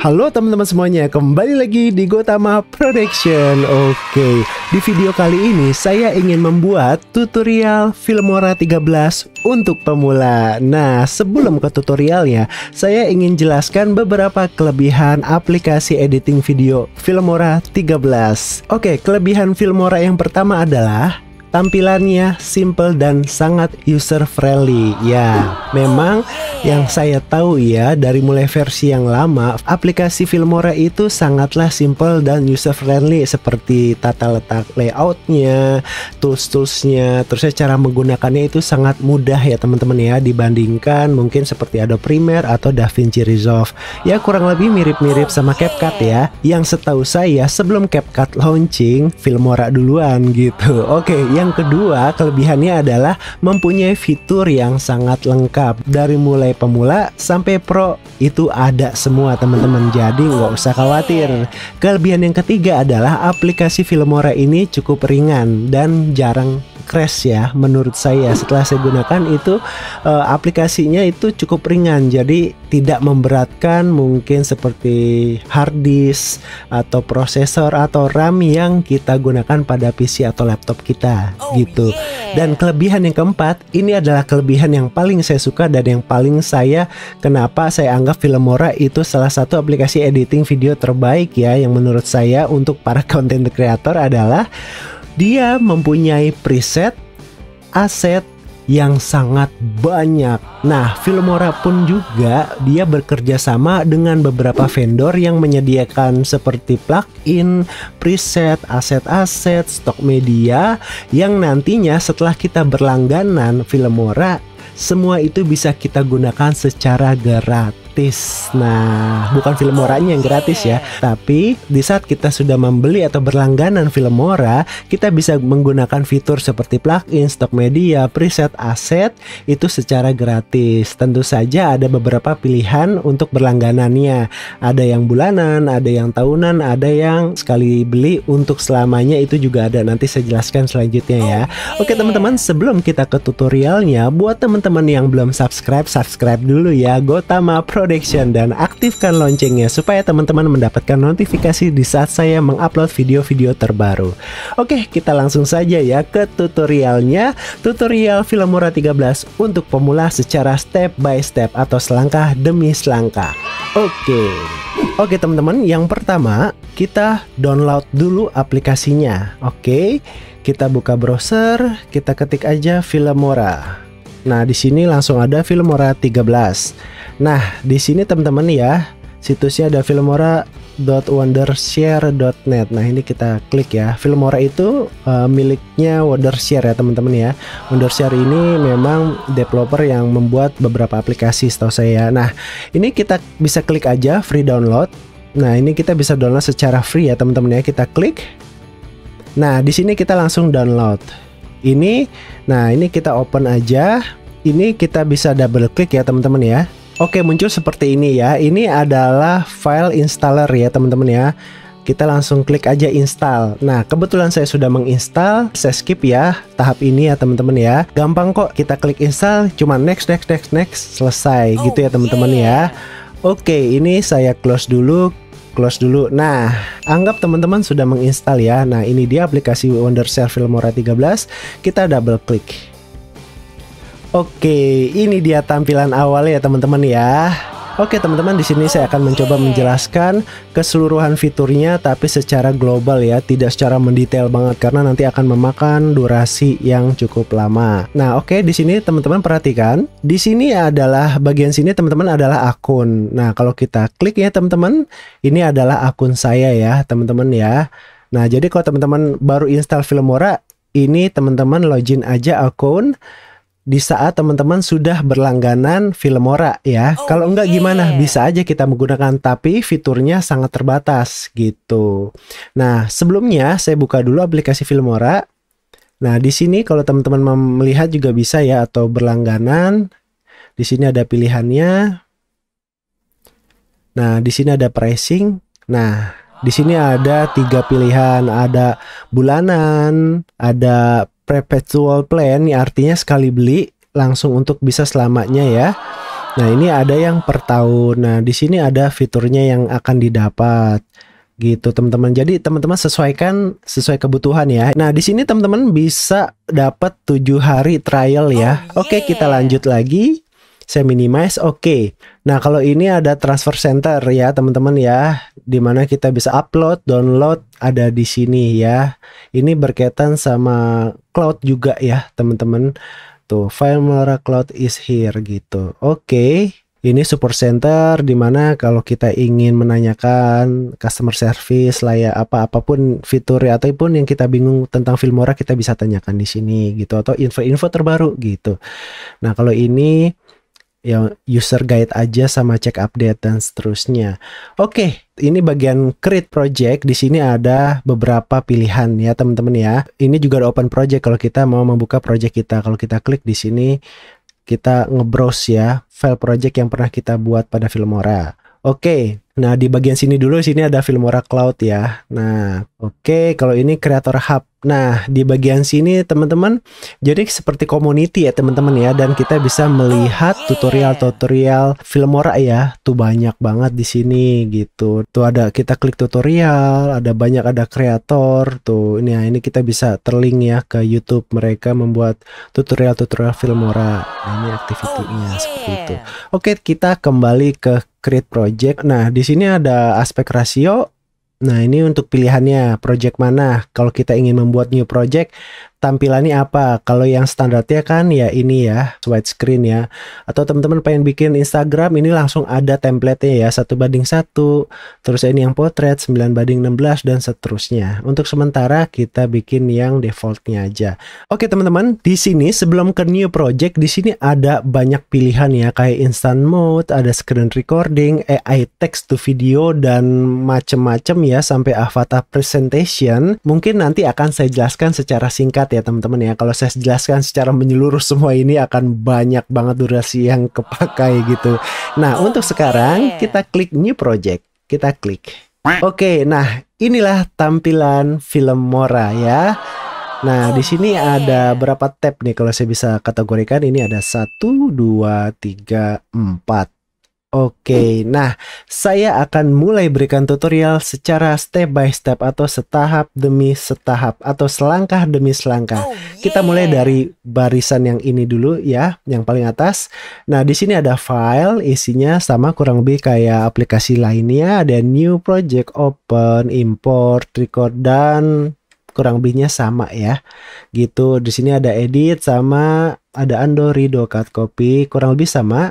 Halo teman-teman semuanya, kembali lagi di Gotama Production. Oke, di video kali ini saya ingin membuat tutorial Filmora 13 untuk pemula. Nah, sebelum ke tutorialnya, saya ingin jelaskan beberapa kelebihan aplikasi editing video Filmora 13. Oke, kelebihan Filmora yang pertama adalah Tampilannya simple dan sangat user friendly. Ya, memang yang saya tahu ya dari mulai versi yang lama, aplikasi Filmora itu sangatlah simple dan user friendly seperti tata letak layoutnya, tools-toolsnya, terus cara menggunakannya itu sangat mudah ya teman-teman ya dibandingkan mungkin seperti Adobe Premiere atau DaVinci Resolve. Ya kurang lebih mirip-mirip sama CapCut ya. Yang setahu saya sebelum CapCut launching, Filmora duluan gitu. Oke, okay, ya yang kedua, kelebihannya adalah mempunyai fitur yang sangat lengkap. Dari mulai pemula sampai pro, itu ada semua teman-teman. Jadi nggak usah khawatir. Kelebihan yang ketiga adalah aplikasi Filmora ini cukup ringan dan jarang crash ya menurut saya setelah saya gunakan itu e, aplikasinya itu cukup ringan jadi tidak memberatkan mungkin seperti hard disk atau prosesor atau RAM yang kita gunakan pada PC atau laptop kita oh, gitu. Dan kelebihan yang keempat, ini adalah kelebihan yang paling saya suka dan yang paling saya kenapa saya anggap Filmora itu salah satu aplikasi editing video terbaik ya yang menurut saya untuk para content creator adalah dia mempunyai preset, aset yang sangat banyak. Nah, Filmora pun juga dia bekerja sama dengan beberapa vendor yang menyediakan seperti plugin, preset, aset-aset, stok media yang nantinya setelah kita berlangganan Filmora, semua itu bisa kita gunakan secara gratis gratis. Nah, bukan filmora-nya yang gratis ya, iya. tapi di saat kita sudah membeli atau berlangganan Filmora, kita bisa menggunakan fitur seperti plugin, stok media, preset, aset itu secara gratis. Tentu saja ada beberapa pilihan untuk berlangganannya. Ada yang bulanan, ada yang tahunan, ada yang sekali beli untuk selamanya itu juga ada. Nanti saya jelaskan selanjutnya ya. Oke, teman-teman, sebelum kita ke tutorialnya, buat teman-teman yang belum subscribe, subscribe dulu ya. Gotama Pro prediction dan aktifkan loncengnya supaya teman-teman mendapatkan notifikasi di saat saya mengupload video-video terbaru. Oke, kita langsung saja ya ke tutorialnya. Tutorial Filmora 13 untuk pemula secara step by step atau selangkah demi selangkah. Oke. Oke teman-teman, yang pertama kita download dulu aplikasinya. Oke. Kita buka browser, kita ketik aja Filmora. Nah, di sini langsung ada Filmora 13. Nah, di sini teman-teman ya, situsnya ada filmora.wondershare.net. Nah, ini kita klik ya. Filmora itu uh, miliknya Wondershare ya, teman-teman ya. Wondershare ini memang developer yang membuat beberapa aplikasi setahu saya. Ya. Nah, ini kita bisa klik aja free download. Nah, ini kita bisa download secara free ya, teman-teman ya. Kita klik. Nah, di sini kita langsung download. Ini, nah ini kita open aja. Ini kita bisa double klik ya, teman-teman ya. Oke, muncul seperti ini ya. Ini adalah file installer ya, teman-teman ya. Kita langsung klik aja install. Nah, kebetulan saya sudah menginstal. Saya skip ya tahap ini ya, teman-teman ya. Gampang kok, kita klik install, cuma next next next next selesai oh, gitu ya, oh, teman-teman yeah. ya. Oke, ini saya close dulu, close dulu. Nah, anggap teman-teman sudah menginstal ya. Nah, ini dia aplikasi Wonder Wondershare Filmora 13. Kita double klik. Oke, ini dia tampilan awal ya teman-teman ya. Oke teman-teman, di sini saya akan mencoba menjelaskan keseluruhan fiturnya tapi secara global ya, tidak secara mendetail banget karena nanti akan memakan durasi yang cukup lama. Nah, oke di sini teman-teman perhatikan, di sini adalah bagian sini teman-teman adalah akun. Nah, kalau kita klik ya teman-teman, ini adalah akun saya ya, teman-teman ya. Nah, jadi kalau teman-teman baru install Filmora, ini teman-teman login aja akun di saat teman-teman sudah berlangganan Filmora ya. Oh, Kalau enggak yeah. gimana? Bisa aja kita menggunakan tapi fiturnya sangat terbatas gitu. Nah, sebelumnya saya buka dulu aplikasi Filmora. Nah, di sini kalau teman-teman melihat juga bisa ya atau berlangganan. Di sini ada pilihannya. Nah, di sini ada pricing. Nah, di sini ada tiga pilihan, ada bulanan, ada perpetual plan ya artinya sekali beli langsung untuk bisa selamanya ya. Nah, ini ada yang per tahun. Nah, di sini ada fiturnya yang akan didapat gitu teman-teman. Jadi teman-teman sesuaikan sesuai kebutuhan ya. Nah, di sini teman-teman bisa dapat tujuh hari trial ya. Oh, iya. Oke, kita lanjut lagi. Saya minimize. Oke. Nah, kalau ini ada transfer center ya, teman-teman ya di mana kita bisa upload, download ada di sini ya. Ini berkaitan sama cloud juga ya teman-teman. Tuh file Melora Cloud is here gitu. Oke. Okay. Ini support center di mana kalau kita ingin menanyakan customer service lah ya apa apapun fitur ataupun yang kita bingung tentang Filmora kita bisa tanyakan di sini gitu atau info-info terbaru gitu. Nah kalau ini ya user guide aja sama cek update dan seterusnya. Oke, okay, ini bagian create project. Di sini ada beberapa pilihan ya teman-teman ya. Ini juga ada open project kalau kita mau membuka project kita. Kalau kita klik di sini kita ngebrowse ya file project yang pernah kita buat pada Filmora. Oke, okay, Nah, di bagian sini dulu sini ada Filmora Cloud ya. Nah, oke okay, kalau ini Creator Hub. Nah, di bagian sini teman-teman jadi seperti community ya teman-teman ya dan kita bisa melihat oh, tutorial-tutorial iya. Filmora ya. Tuh banyak banget di sini gitu. Tuh ada kita klik tutorial, ada banyak ada kreator. Tuh ini ya, ini kita bisa terlink ya ke YouTube mereka membuat tutorial-tutorial Filmora. Nah, ini aktivitinya oh, seperti itu. Iya. Oke, okay, kita kembali ke create project. Nah, di sini ada aspek rasio. Nah, ini untuk pilihannya project mana. Kalau kita ingin membuat new project, tampilannya apa. Kalau yang standarnya kan ya ini ya, widescreen ya. Atau teman-teman pengen bikin Instagram ini langsung ada template ya, satu banding satu. Terus ini yang potret 9 banding 16 dan seterusnya. Untuk sementara kita bikin yang defaultnya aja. Oke teman-teman, di sini sebelum ke new project di sini ada banyak pilihan ya kayak instant mode, ada screen recording, AI text to video dan macem-macem ya sampai avatar presentation. Mungkin nanti akan saya jelaskan secara singkat banget ya teman-teman ya. Kalau saya jelaskan secara menyeluruh semua ini akan banyak banget durasi yang kepakai oh. gitu. Nah, untuk sekarang kita klik new project. Kita klik. Oke, okay, nah inilah tampilan film Mora ya. Nah, di sini ada berapa tab nih kalau saya bisa kategorikan ini ada 1 2 3 4 Oke, nah saya akan mulai berikan tutorial secara step by step atau setahap demi setahap atau selangkah demi selangkah. Oh, yeah. Kita mulai dari barisan yang ini dulu ya, yang paling atas. Nah, di sini ada file, isinya sama kurang lebih kayak aplikasi lainnya, ada new project, open, import, record dan kurang lebihnya sama ya. Gitu. Di sini ada edit sama ada undo, redo, cut copy kurang lebih sama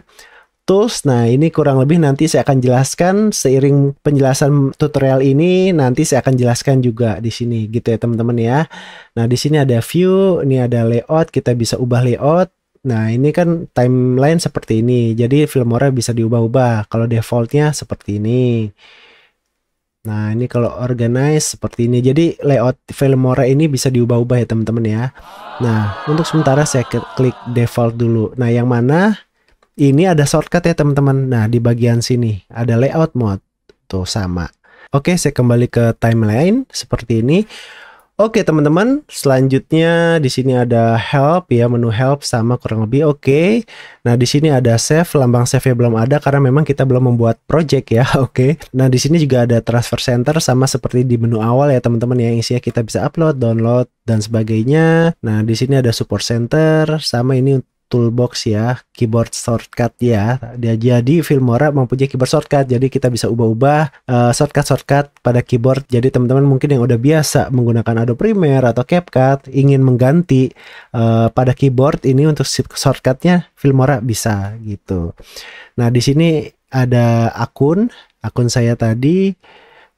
tools. Nah, ini kurang lebih nanti saya akan jelaskan seiring penjelasan tutorial ini nanti saya akan jelaskan juga di sini gitu ya teman-teman ya. Nah, di sini ada view, ini ada layout, kita bisa ubah layout. Nah, ini kan timeline seperti ini. Jadi Filmora bisa diubah-ubah. Kalau defaultnya seperti ini. Nah, ini kalau organize seperti ini. Jadi layout Filmora ini bisa diubah-ubah ya teman-teman ya. Nah, untuk sementara saya klik default dulu. Nah, yang mana ini ada shortcut ya teman-teman. Nah, di bagian sini ada layout mode. Tuh sama. Oke, saya kembali ke timeline seperti ini. Oke teman-teman, selanjutnya di sini ada help ya menu help sama kurang lebih oke. Nah di sini ada save, lambang save ya belum ada karena memang kita belum membuat project ya. Oke. Nah di sini juga ada transfer center sama seperti di menu awal ya teman-teman yang isinya kita bisa upload, download dan sebagainya. Nah di sini ada support center sama ini toolbox ya, keyboard shortcut ya. Dia jadi Filmora mempunyai keyboard shortcut, jadi kita bisa ubah-ubah uh, eh, shortcut-shortcut pada keyboard. Jadi teman-teman mungkin yang udah biasa menggunakan Adobe Premiere atau CapCut ingin mengganti uh, pada keyboard ini untuk shortcutnya Filmora bisa gitu. Nah di sini ada akun, akun saya tadi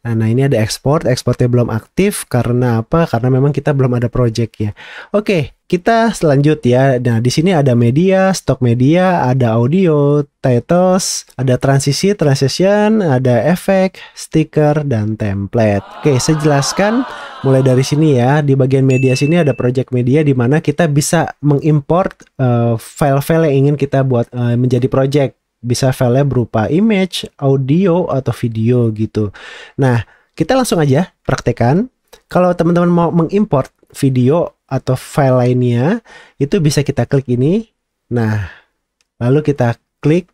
Eh, nah ini ada ekspor, ekspornya belum aktif karena apa? Karena memang kita belum ada project ya. Oke, kita selanjut ya. Nah di sini ada media, stok media, ada audio, titles, ada transisi, transition, ada efek, stiker, dan template. Oke, saya jelaskan mulai dari sini ya. Di bagian media sini ada project media di mana kita bisa mengimport uh, file-file yang ingin kita buat uh, menjadi project bisa file berupa image, audio atau video gitu. Nah, kita langsung aja praktekan. Kalau teman-teman mau mengimport video atau file lainnya, itu bisa kita klik ini. Nah, lalu kita klik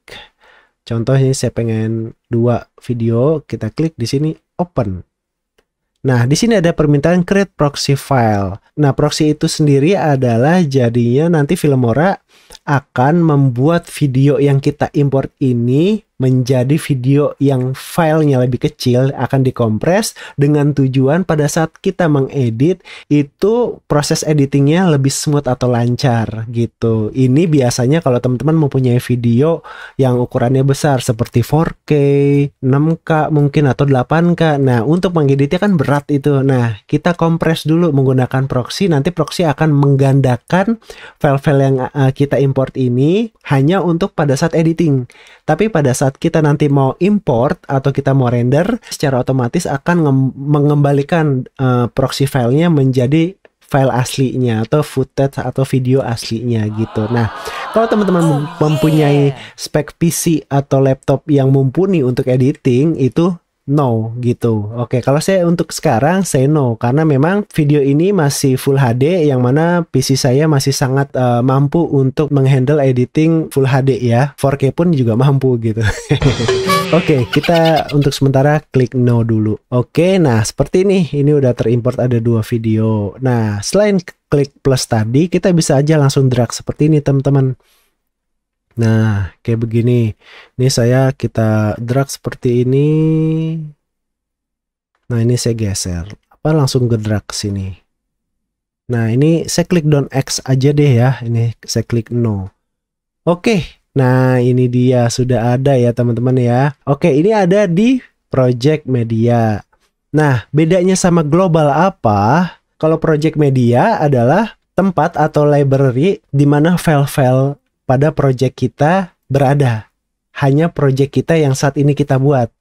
contohnya saya pengen dua video, kita klik di sini open. Nah, di sini ada permintaan create proxy file. Nah, proxy itu sendiri adalah jadinya nanti Filmora akan membuat video yang kita import ini menjadi video yang filenya lebih kecil akan dikompres dengan tujuan pada saat kita mengedit itu proses editingnya lebih smooth atau lancar gitu. Ini biasanya kalau teman-teman mempunyai video yang ukurannya besar seperti 4K, 6K mungkin atau 8K. Nah, untuk mengeditnya kan berat itu. Nah, kita kompres dulu menggunakan proxy. Nanti proxy akan menggandakan file-file yang eh, kita kita import ini hanya untuk pada saat editing. Tapi pada saat kita nanti mau import atau kita mau render, secara otomatis akan mengembalikan uh, proxy filenya menjadi file aslinya atau footage atau video aslinya gitu. Nah, kalau teman-teman oh, iya. mempunyai spek PC atau laptop yang mumpuni untuk editing itu no gitu. Oke, kalau saya untuk sekarang saya no karena memang video ini masih full HD yang mana PC saya masih sangat uh, mampu untuk menghandle editing full HD ya. 4K pun juga mampu gitu. Oke, kita untuk sementara klik no dulu. Oke, nah seperti ini ini udah terimport ada dua video. Nah, selain klik plus tadi kita bisa aja langsung drag seperti ini teman-teman. Nah, kayak begini. Ini saya kita drag seperti ini. Nah, ini saya geser. Apa langsung ke drag ke sini. Nah, ini saya klik down X aja deh ya. Ini saya klik no. Oke. Nah, ini dia sudah ada ya teman-teman ya. Oke, ini ada di project media. Nah, bedanya sama global apa? Kalau project media adalah tempat atau library di mana file-file pada proyek kita berada. Hanya proyek kita yang saat ini kita buat.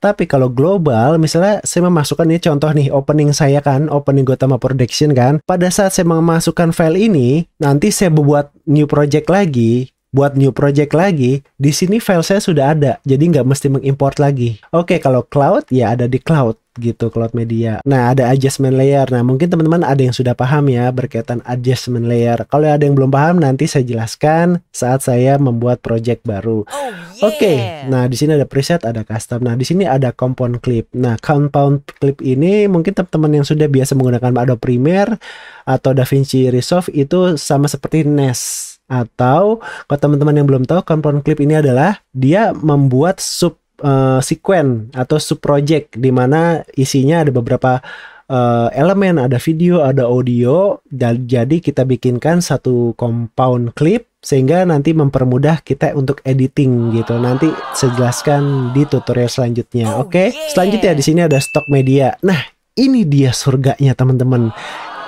Tapi kalau global, misalnya saya memasukkan ini contoh nih, opening saya kan, opening Gotama Production kan. Pada saat saya memasukkan file ini, nanti saya buat new project lagi, buat new project lagi, di sini file saya sudah ada, jadi nggak mesti mengimport lagi. Oke, kalau cloud ya ada di cloud gitu cloud media. Nah, ada adjustment layer. Nah, mungkin teman-teman ada yang sudah paham ya berkaitan adjustment layer. Kalau ada yang belum paham nanti saya jelaskan saat saya membuat project baru. Oh, yeah. Oke. Nah, di sini ada preset, ada custom. Nah, di sini ada compound clip. Nah, compound clip ini mungkin teman-teman yang sudah biasa menggunakan Adobe Premiere atau DaVinci Resolve itu sama seperti nes atau kalau teman-teman yang belum tahu compound clip ini adalah dia membuat sub uh, eh, sequen atau sub project di mana isinya ada beberapa uh, elemen, ada video, ada audio. Dan jadi kita bikinkan satu compound clip sehingga nanti mempermudah kita untuk editing gitu. Nanti saya jelaskan di tutorial selanjutnya. Oh, Oke. Okay? Selanjutnya di sini ada stock media. Nah, ini dia surganya teman-teman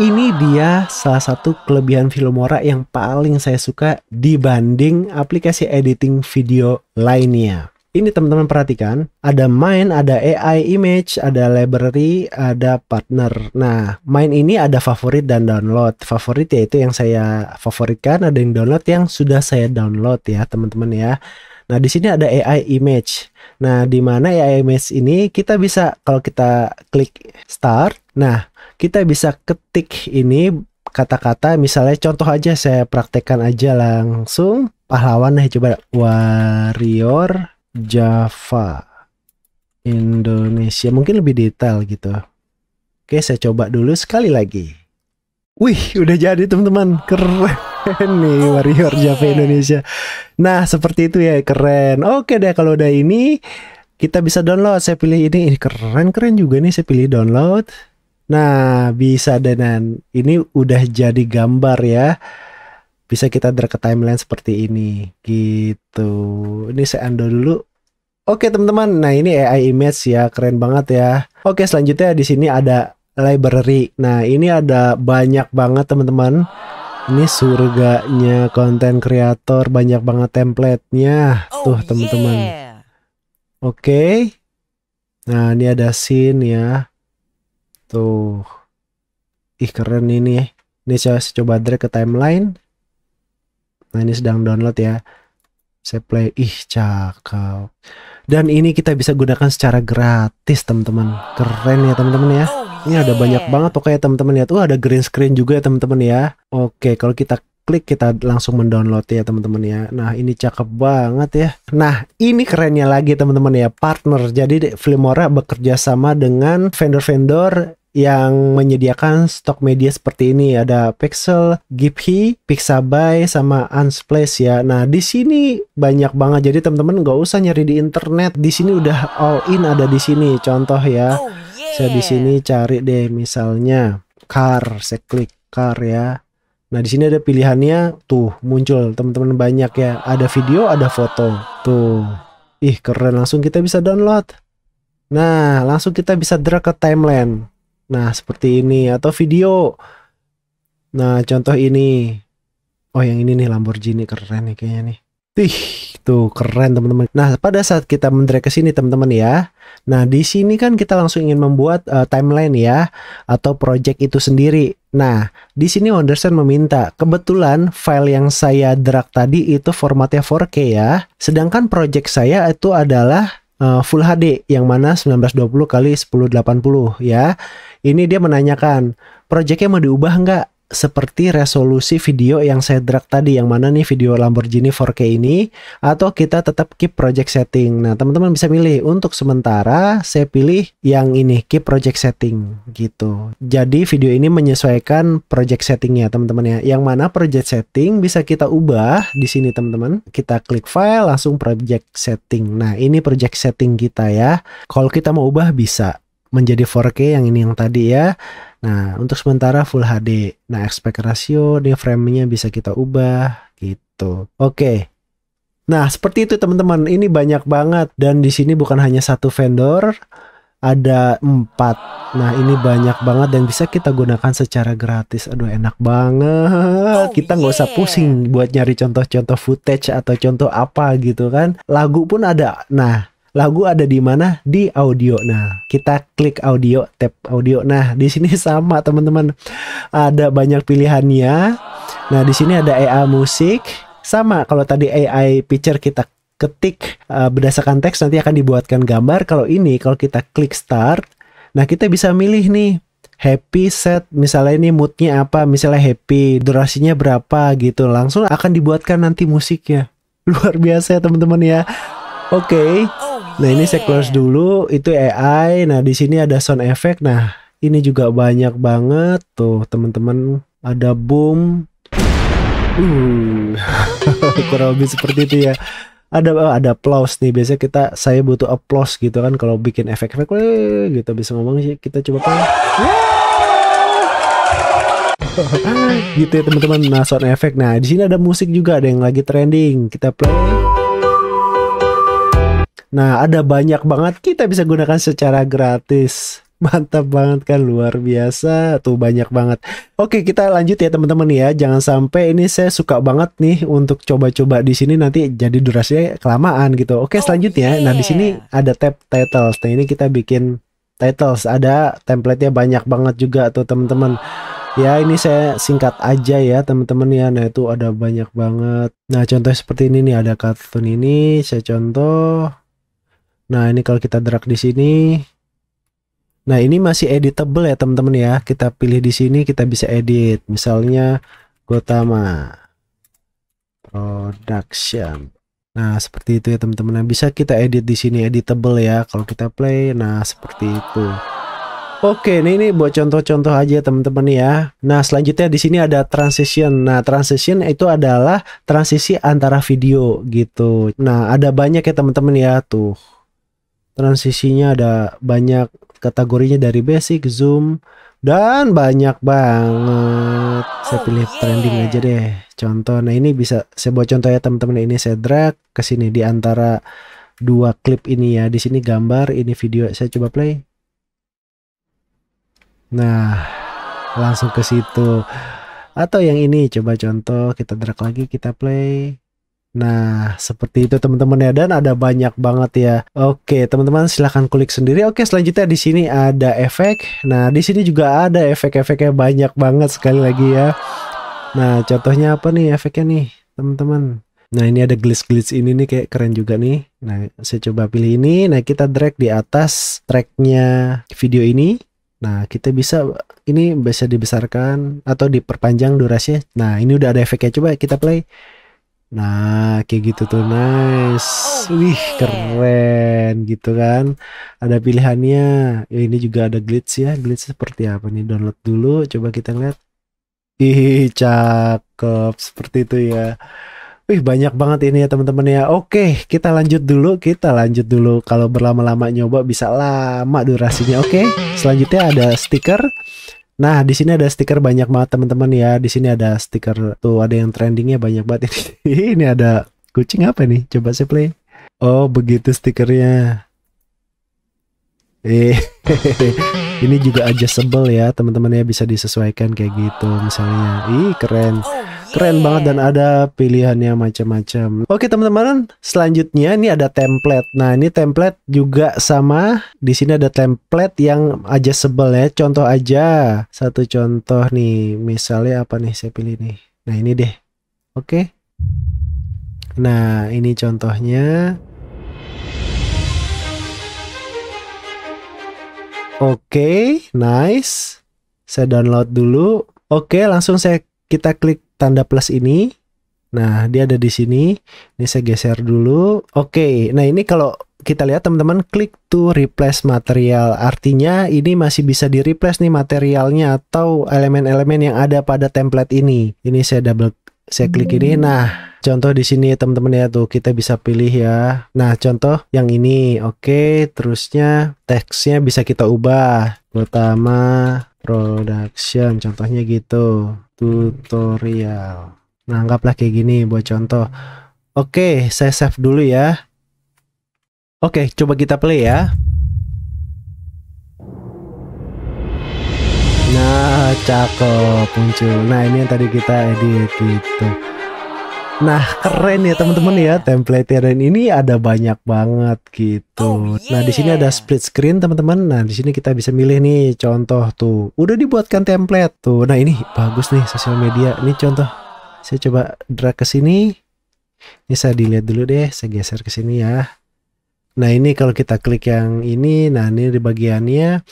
ini dia salah satu kelebihan Filmora yang paling saya suka dibanding aplikasi editing video lainnya. Ini teman-teman perhatikan, ada main, ada AI image, ada library, ada partner. Nah, main ini ada favorit dan download. Favorit yaitu yang saya favoritkan, ada yang download yang sudah saya download ya teman-teman ya. Nah, di sini ada AI image. Nah, di mana AI image ini kita bisa kalau kita klik start, nah, kita bisa ketik ini kata-kata misalnya contoh aja saya praktekkan aja langsung pahlawan nih coba warrior Java Indonesia mungkin lebih detail gitu. Oke, saya coba dulu sekali lagi. Wih, udah jadi teman-teman. Keren. Ini warrior Java Indonesia. Nah seperti itu ya keren. Oke deh kalau udah ini kita bisa download. Saya pilih ini, ini keren keren juga nih. Saya pilih download. Nah bisa dengan ini udah jadi gambar ya. Bisa kita drag ke timeline seperti ini gitu. Ini saya undo dulu. Oke teman-teman, nah ini AI image ya, keren banget ya. Oke selanjutnya di sini ada library. Nah ini ada banyak banget teman-teman. Ini surganya konten kreator banyak banget templatenya oh, tuh teman-teman. Yeah. Oke. Okay. Nah, ini ada scene ya. Tuh. Ih keren ini Ini saya coba drag ke timeline. Nah, ini sedang download ya. Saya play, ih cakep. Dan ini kita bisa gunakan secara gratis, teman-teman. Keren ya, teman-teman ya. Oh, ini ada banyak banget oke kayak teman-teman lihat. Wah, ada green screen juga ya teman-teman ya. Oke, kalau kita klik kita langsung mendownload ya teman-teman ya. Nah ini cakep banget ya. Nah ini kerennya lagi teman-teman ya partner. Jadi Filmora bekerja sama dengan vendor-vendor yang menyediakan stok media seperti ini ada Pixel, Giphy, Pixabay sama Unsplash ya. Nah, di sini banyak banget jadi teman-teman nggak usah nyari di internet. Di sini udah all in ada di sini contoh ya. Oh, saya di sini cari deh misalnya car, saya klik car ya. Nah, di sini ada pilihannya tuh muncul teman-teman banyak ya. Ada video, ada foto. Tuh. Ih, keren langsung kita bisa download. Nah, langsung kita bisa drag ke timeline. Nah, seperti ini atau video. Nah, contoh ini. Oh, yang ini nih Lamborghini keren nih kayaknya nih. Tih, tuh keren teman-teman. Nah, pada saat kita mendrag ke sini teman-teman ya. Nah, di sini kan kita langsung ingin membuat uh, timeline ya atau project itu sendiri. Nah, di sini Wonderson meminta, kebetulan file yang saya drag tadi itu formatnya 4K ya. Sedangkan project saya itu adalah uh, Full HD yang mana 1920 kali 1080 ya. Ini dia menanyakan, projectnya mau diubah nggak? seperti resolusi video yang saya drag tadi yang mana nih video Lamborghini 4K ini atau kita tetap keep project setting. Nah, teman-teman bisa milih untuk sementara saya pilih yang ini keep project setting gitu. Jadi video ini menyesuaikan project settingnya teman-teman ya. Yang mana project setting bisa kita ubah di sini teman-teman. Kita klik file langsung project setting. Nah, ini project setting kita ya. Kalau kita mau ubah bisa menjadi 4K yang ini yang tadi ya. Nah, untuk sementara Full HD. Nah, aspect ratio di frame-nya bisa kita ubah gitu. Oke. Okay. Nah, seperti itu teman-teman. Ini banyak banget dan di sini bukan hanya satu vendor, ada empat. Nah, ini banyak banget dan bisa kita gunakan secara gratis. Aduh, enak banget. Oh, kita nggak yeah. usah iya. pusing buat nyari contoh-contoh footage atau contoh apa gitu kan. Lagu pun ada. Nah, lagu ada di mana di audio nah kita klik audio tab audio nah di sini sama teman-teman ada banyak pilihannya nah di sini ada AI musik sama kalau tadi AI picture kita ketik uh, berdasarkan teks nanti akan dibuatkan gambar kalau ini kalau kita klik start nah kita bisa milih nih happy set misalnya ini moodnya apa misalnya happy durasinya berapa gitu langsung akan dibuatkan nanti musiknya luar biasa ya teman-teman ya oke okay. Nah ini saya close dulu itu AI. Nah di sini ada sound effect. Nah ini juga banyak banget tuh teman-teman. Ada boom. Uh, kurang lebih seperti itu ya. Ada ada applause nih. Biasanya kita saya butuh applause gitu kan kalau bikin efek-efek gitu bisa ngomong sih kita coba kan. gitu ya teman-teman. Nah sound effect. Nah di sini ada musik juga ada yang lagi trending. Kita play. Nah, ada banyak banget kita bisa gunakan secara gratis. Mantap banget kan luar biasa tuh banyak banget. Oke, kita lanjut ya teman-teman ya. Jangan sampai ini saya suka banget nih untuk coba-coba di sini nanti jadi durasinya kelamaan gitu. Oke, oh, selanjutnya. yeah. Nah, di sini ada tab titles. Nah, ini kita bikin titles. Ada template-nya banyak banget juga tuh teman-teman. Ya, ini saya singkat aja ya teman-teman ya. Nah, itu ada banyak banget. Nah, contoh seperti ini nih ada kartun ini, saya contoh Nah, ini kalau kita drag di sini. Nah, ini masih editable ya, teman-teman ya. Kita pilih di sini, kita bisa edit. Misalnya Gotama Production. Nah, seperti itu ya, teman-teman. Nah, bisa kita edit di sini editable ya. Kalau kita play, nah seperti itu. Oke, ini, ini buat contoh-contoh aja teman-teman ya. Nah, selanjutnya di sini ada transition. Nah, transition itu adalah transisi antara video gitu. Nah, ada banyak ya teman-teman ya tuh transisinya ada banyak kategorinya dari basic, zoom, dan banyak banget. Saya pilih trending aja deh. Contoh, nah ini bisa saya buat contoh ya teman-teman. Ini saya drag ke sini di antara dua klip ini ya. Di sini gambar, ini video. Saya coba play. Nah, langsung ke situ. Atau yang ini coba contoh kita drag lagi, kita play. Nah, seperti itu teman-teman ya dan ada banyak banget ya. Oke, teman-teman silahkan klik sendiri. Oke, selanjutnya di sini ada efek. Nah, di sini juga ada efek-efeknya banyak banget sekali lagi ya. Nah, contohnya apa nih efeknya nih, teman-teman? Nah, ini ada glitch-glitch ini nih kayak keren juga nih. Nah, saya coba pilih ini. Nah, kita drag di atas tracknya video ini. Nah, kita bisa ini bisa dibesarkan atau diperpanjang durasinya. Nah, ini udah ada efeknya. Coba kita play. Nah, kayak gitu tuh nice. Wih, keren gitu kan. Ada pilihannya. Ya ini juga ada glitch ya. Glitch seperti apa nih? Download dulu, coba kita lihat. Ih, cakep seperti itu ya. Wih, banyak banget ini ya teman-teman ya. Oke, kita lanjut dulu. Kita lanjut dulu. Kalau berlama-lama nyoba bisa lama durasinya. Oke, selanjutnya ada stiker. Nah, di sini ada stiker banyak banget teman-teman ya. Di sini ada stiker tuh ada yang trendingnya banyak banget ini. ini ada kucing apa nih? Coba saya play. Oh, begitu stikernya. Eh, ini juga adjustable ya, teman-teman ya bisa disesuaikan kayak gitu misalnya. Ih, keren. Keren iya. banget dan ada pilihannya macam-macam. Oke teman-teman, selanjutnya ini ada template. Nah ini template juga sama. Di sini ada template yang aja sebel ya. Contoh aja. Satu contoh nih. Misalnya apa nih saya pilih nih. Nah ini deh. Oke. Nah ini contohnya. Oke, okay, nice. Saya download dulu. Oke, okay, langsung saya kita klik tanda plus ini. Nah, dia ada di sini. Ini saya geser dulu. Oke. Nah, ini kalau kita lihat teman-teman klik to replace material. Artinya ini masih bisa di replace nih materialnya atau elemen-elemen yang ada pada template ini. Ini saya double saya klik ini. Hmm. Nah, contoh di sini teman-teman ya tuh kita bisa pilih ya. Nah, contoh yang ini. Oke, terusnya teksnya bisa kita ubah. Pertama production contohnya gitu tutorial. Nah, anggaplah kayak gini buat contoh. Oke, saya save dulu ya. Oke, coba kita play ya. Nah, cakep muncul. Nah, ini yang tadi kita edit gitu. Nah keren ya teman-teman ya template ya, dan ini ada banyak banget gitu. Oh, nah di sini ada split screen teman-teman. Nah di sini kita bisa milih nih contoh tuh udah dibuatkan template tuh. Nah ini bagus nih sosial media. Ini contoh saya coba drag ke sini. Ini saya dilihat dulu deh. Saya geser ke sini ya. Nah ini kalau kita klik yang ini, nah ini di bagiannya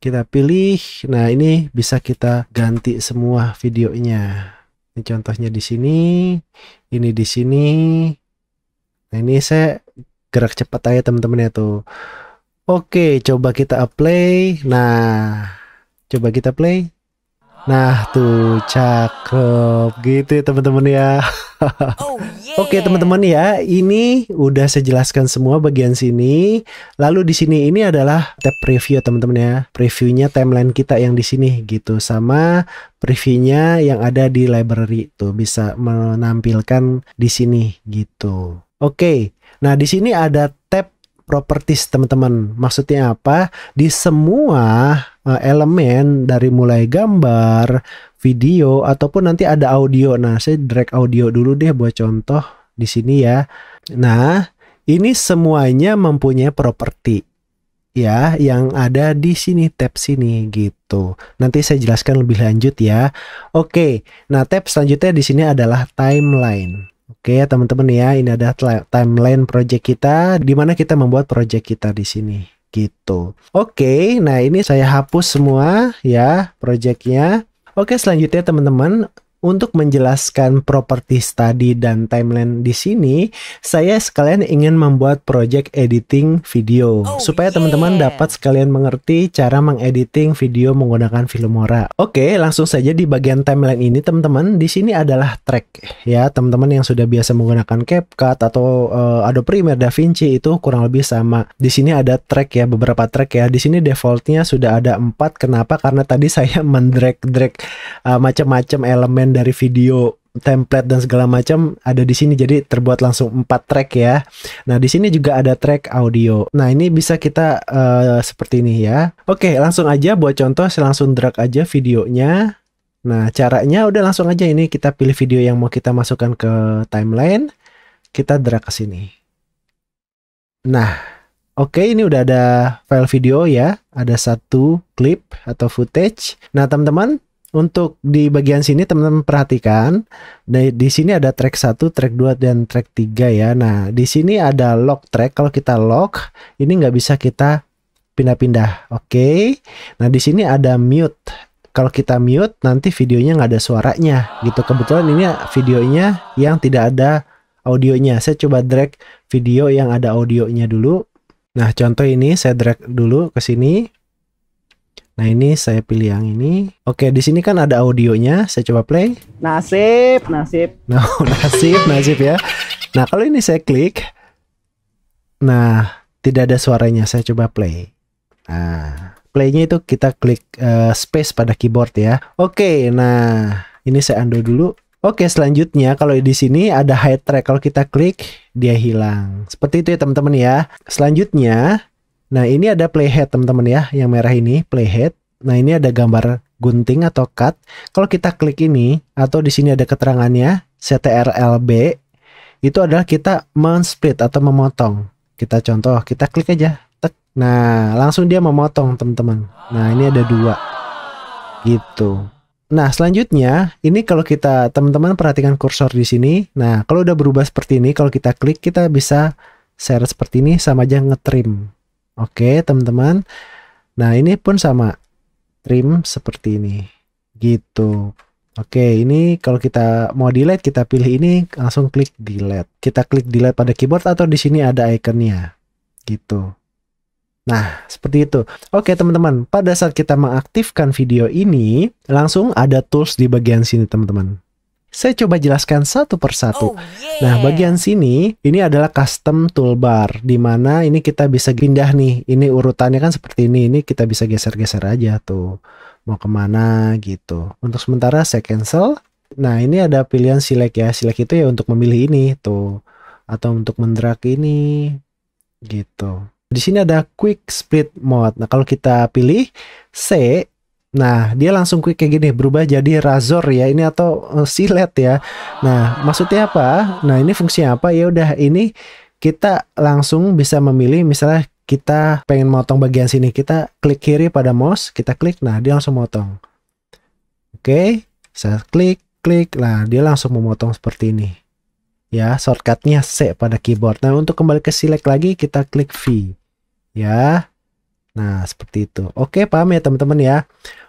kita pilih. Nah ini bisa kita ganti semua videonya. Ini contohnya di sini, ini di sini. Nah, ini saya gerak cepat aja teman-teman ya tuh. Oke, coba kita apply. Nah, coba kita play. Nah tuh cakep gitu ya teman-teman ya. Oh, Oke teman-teman ya, ini udah saya jelaskan semua bagian sini. Lalu di sini ini adalah tab preview teman-teman ya. Previewnya timeline kita yang di sini gitu sama previewnya yang ada di library tuh bisa menampilkan di sini gitu. Oke, nah di sini ada tab properties teman-teman. Maksudnya apa? Di semua uh, elemen dari mulai gambar, video ataupun nanti ada audio. Nah, saya drag audio dulu deh buat contoh di sini ya. Nah, ini semuanya mempunyai properti ya yang ada di sini tab sini gitu. Nanti saya jelaskan lebih lanjut ya. Oke. Nah, tab selanjutnya di sini adalah timeline. Oke ya teman-teman ya, ini ada timeline project kita di mana kita membuat project kita di sini gitu. Oke, nah ini saya hapus semua ya projectnya. Oke, selanjutnya teman-teman untuk menjelaskan properti study dan timeline di sini, saya sekalian ingin membuat project editing video oh, supaya teman-teman dapat sekalian mengerti cara mengediting video menggunakan Filmora. Oke, langsung saja di bagian timeline ini teman-teman, di sini adalah track ya, teman-teman yang sudah biasa menggunakan CapCut atau uh, Adobe Premiere DaVinci itu kurang lebih sama. Di sini ada track ya, beberapa track ya. Di sini defaultnya sudah ada empat. Kenapa? Karena tadi saya mendrag-drag uh, macam-macam elemen dari video template dan segala macam ada di sini jadi terbuat langsung 4 track ya. Nah, di sini juga ada track audio. Nah, ini bisa kita uh, seperti ini ya. Oke, langsung aja buat contoh saya langsung drag aja videonya. Nah, caranya udah langsung aja ini kita pilih video yang mau kita masukkan ke timeline. Kita drag ke sini. Nah, oke ini udah ada file video ya. Ada satu clip atau footage. Nah, teman-teman untuk di bagian sini teman-teman perhatikan di, di sini ada track 1, track 2 dan track 3 ya. Nah, di sini ada lock track. Kalau kita lock, ini nggak bisa kita pindah-pindah. Oke. Okay? Nah, di sini ada mute. Kalau kita mute nanti videonya nggak ada suaranya gitu. Kebetulan ini videonya yang tidak ada audionya. Saya coba drag video yang ada audionya dulu. Nah, contoh ini saya drag dulu ke sini. Nah ini saya pilih yang ini. Oke di sini kan ada audionya. Saya coba play. Nasib, nasib. Nah no, nasib, nasib ya. Nah kalau ini saya klik. Nah tidak ada suaranya. Saya coba play. Nah playnya itu kita klik uh, space pada keyboard ya. Oke nah ini saya undo dulu. Oke selanjutnya kalau di sini ada hide track. Kalau kita klik dia hilang. Seperti itu ya teman-teman ya. Selanjutnya Nah ini ada playhead teman-teman ya, yang merah ini playhead. Nah ini ada gambar gunting atau cut. Kalau kita klik ini atau di sini ada keterangannya CTRLB itu adalah kita men-split atau memotong. Kita contoh, kita klik aja. Tek. Nah langsung dia memotong teman-teman. Nah ini ada dua gitu. Nah, selanjutnya ini kalau kita teman-teman perhatikan kursor di sini. Nah, kalau udah berubah seperti ini, kalau kita klik kita bisa share seperti ini sama aja ngetrim. Oke teman-teman. Nah ini pun sama trim seperti ini gitu. Oke ini kalau kita mau delete kita pilih ini langsung klik delete. Kita klik delete pada keyboard atau di sini ada ikonnya gitu. Nah, seperti itu. Oke, teman-teman, pada saat kita mengaktifkan video ini, langsung ada tools di bagian sini, teman-teman. Saya coba jelaskan satu persatu. Oh, yeah. Nah, bagian sini ini adalah custom toolbar di mana ini kita bisa pindah nih. Ini urutannya kan seperti ini. Ini kita bisa geser-geser aja tuh. Mau kemana gitu. Untuk sementara saya cancel. Nah, ini ada pilihan select ya. Select itu ya untuk memilih ini tuh atau untuk mendrag ini gitu. Di sini ada quick split mode. Nah, kalau kita pilih C Nah, dia langsung quick kayak gini, berubah jadi razor ya, ini atau eh, silet ya. Nah, maksudnya apa? Nah, ini fungsinya apa? Ya udah, ini kita langsung bisa memilih misalnya kita pengen motong bagian sini, kita klik kiri pada mouse, kita klik, nah dia langsung motong. Oke, okay, saya klik, klik, nah dia langsung memotong seperti ini. Ya, shortcutnya C pada keyboard. Nah, untuk kembali ke select lagi, kita klik V. Ya, nah seperti itu. Oke, okay, paham ya teman-teman ya.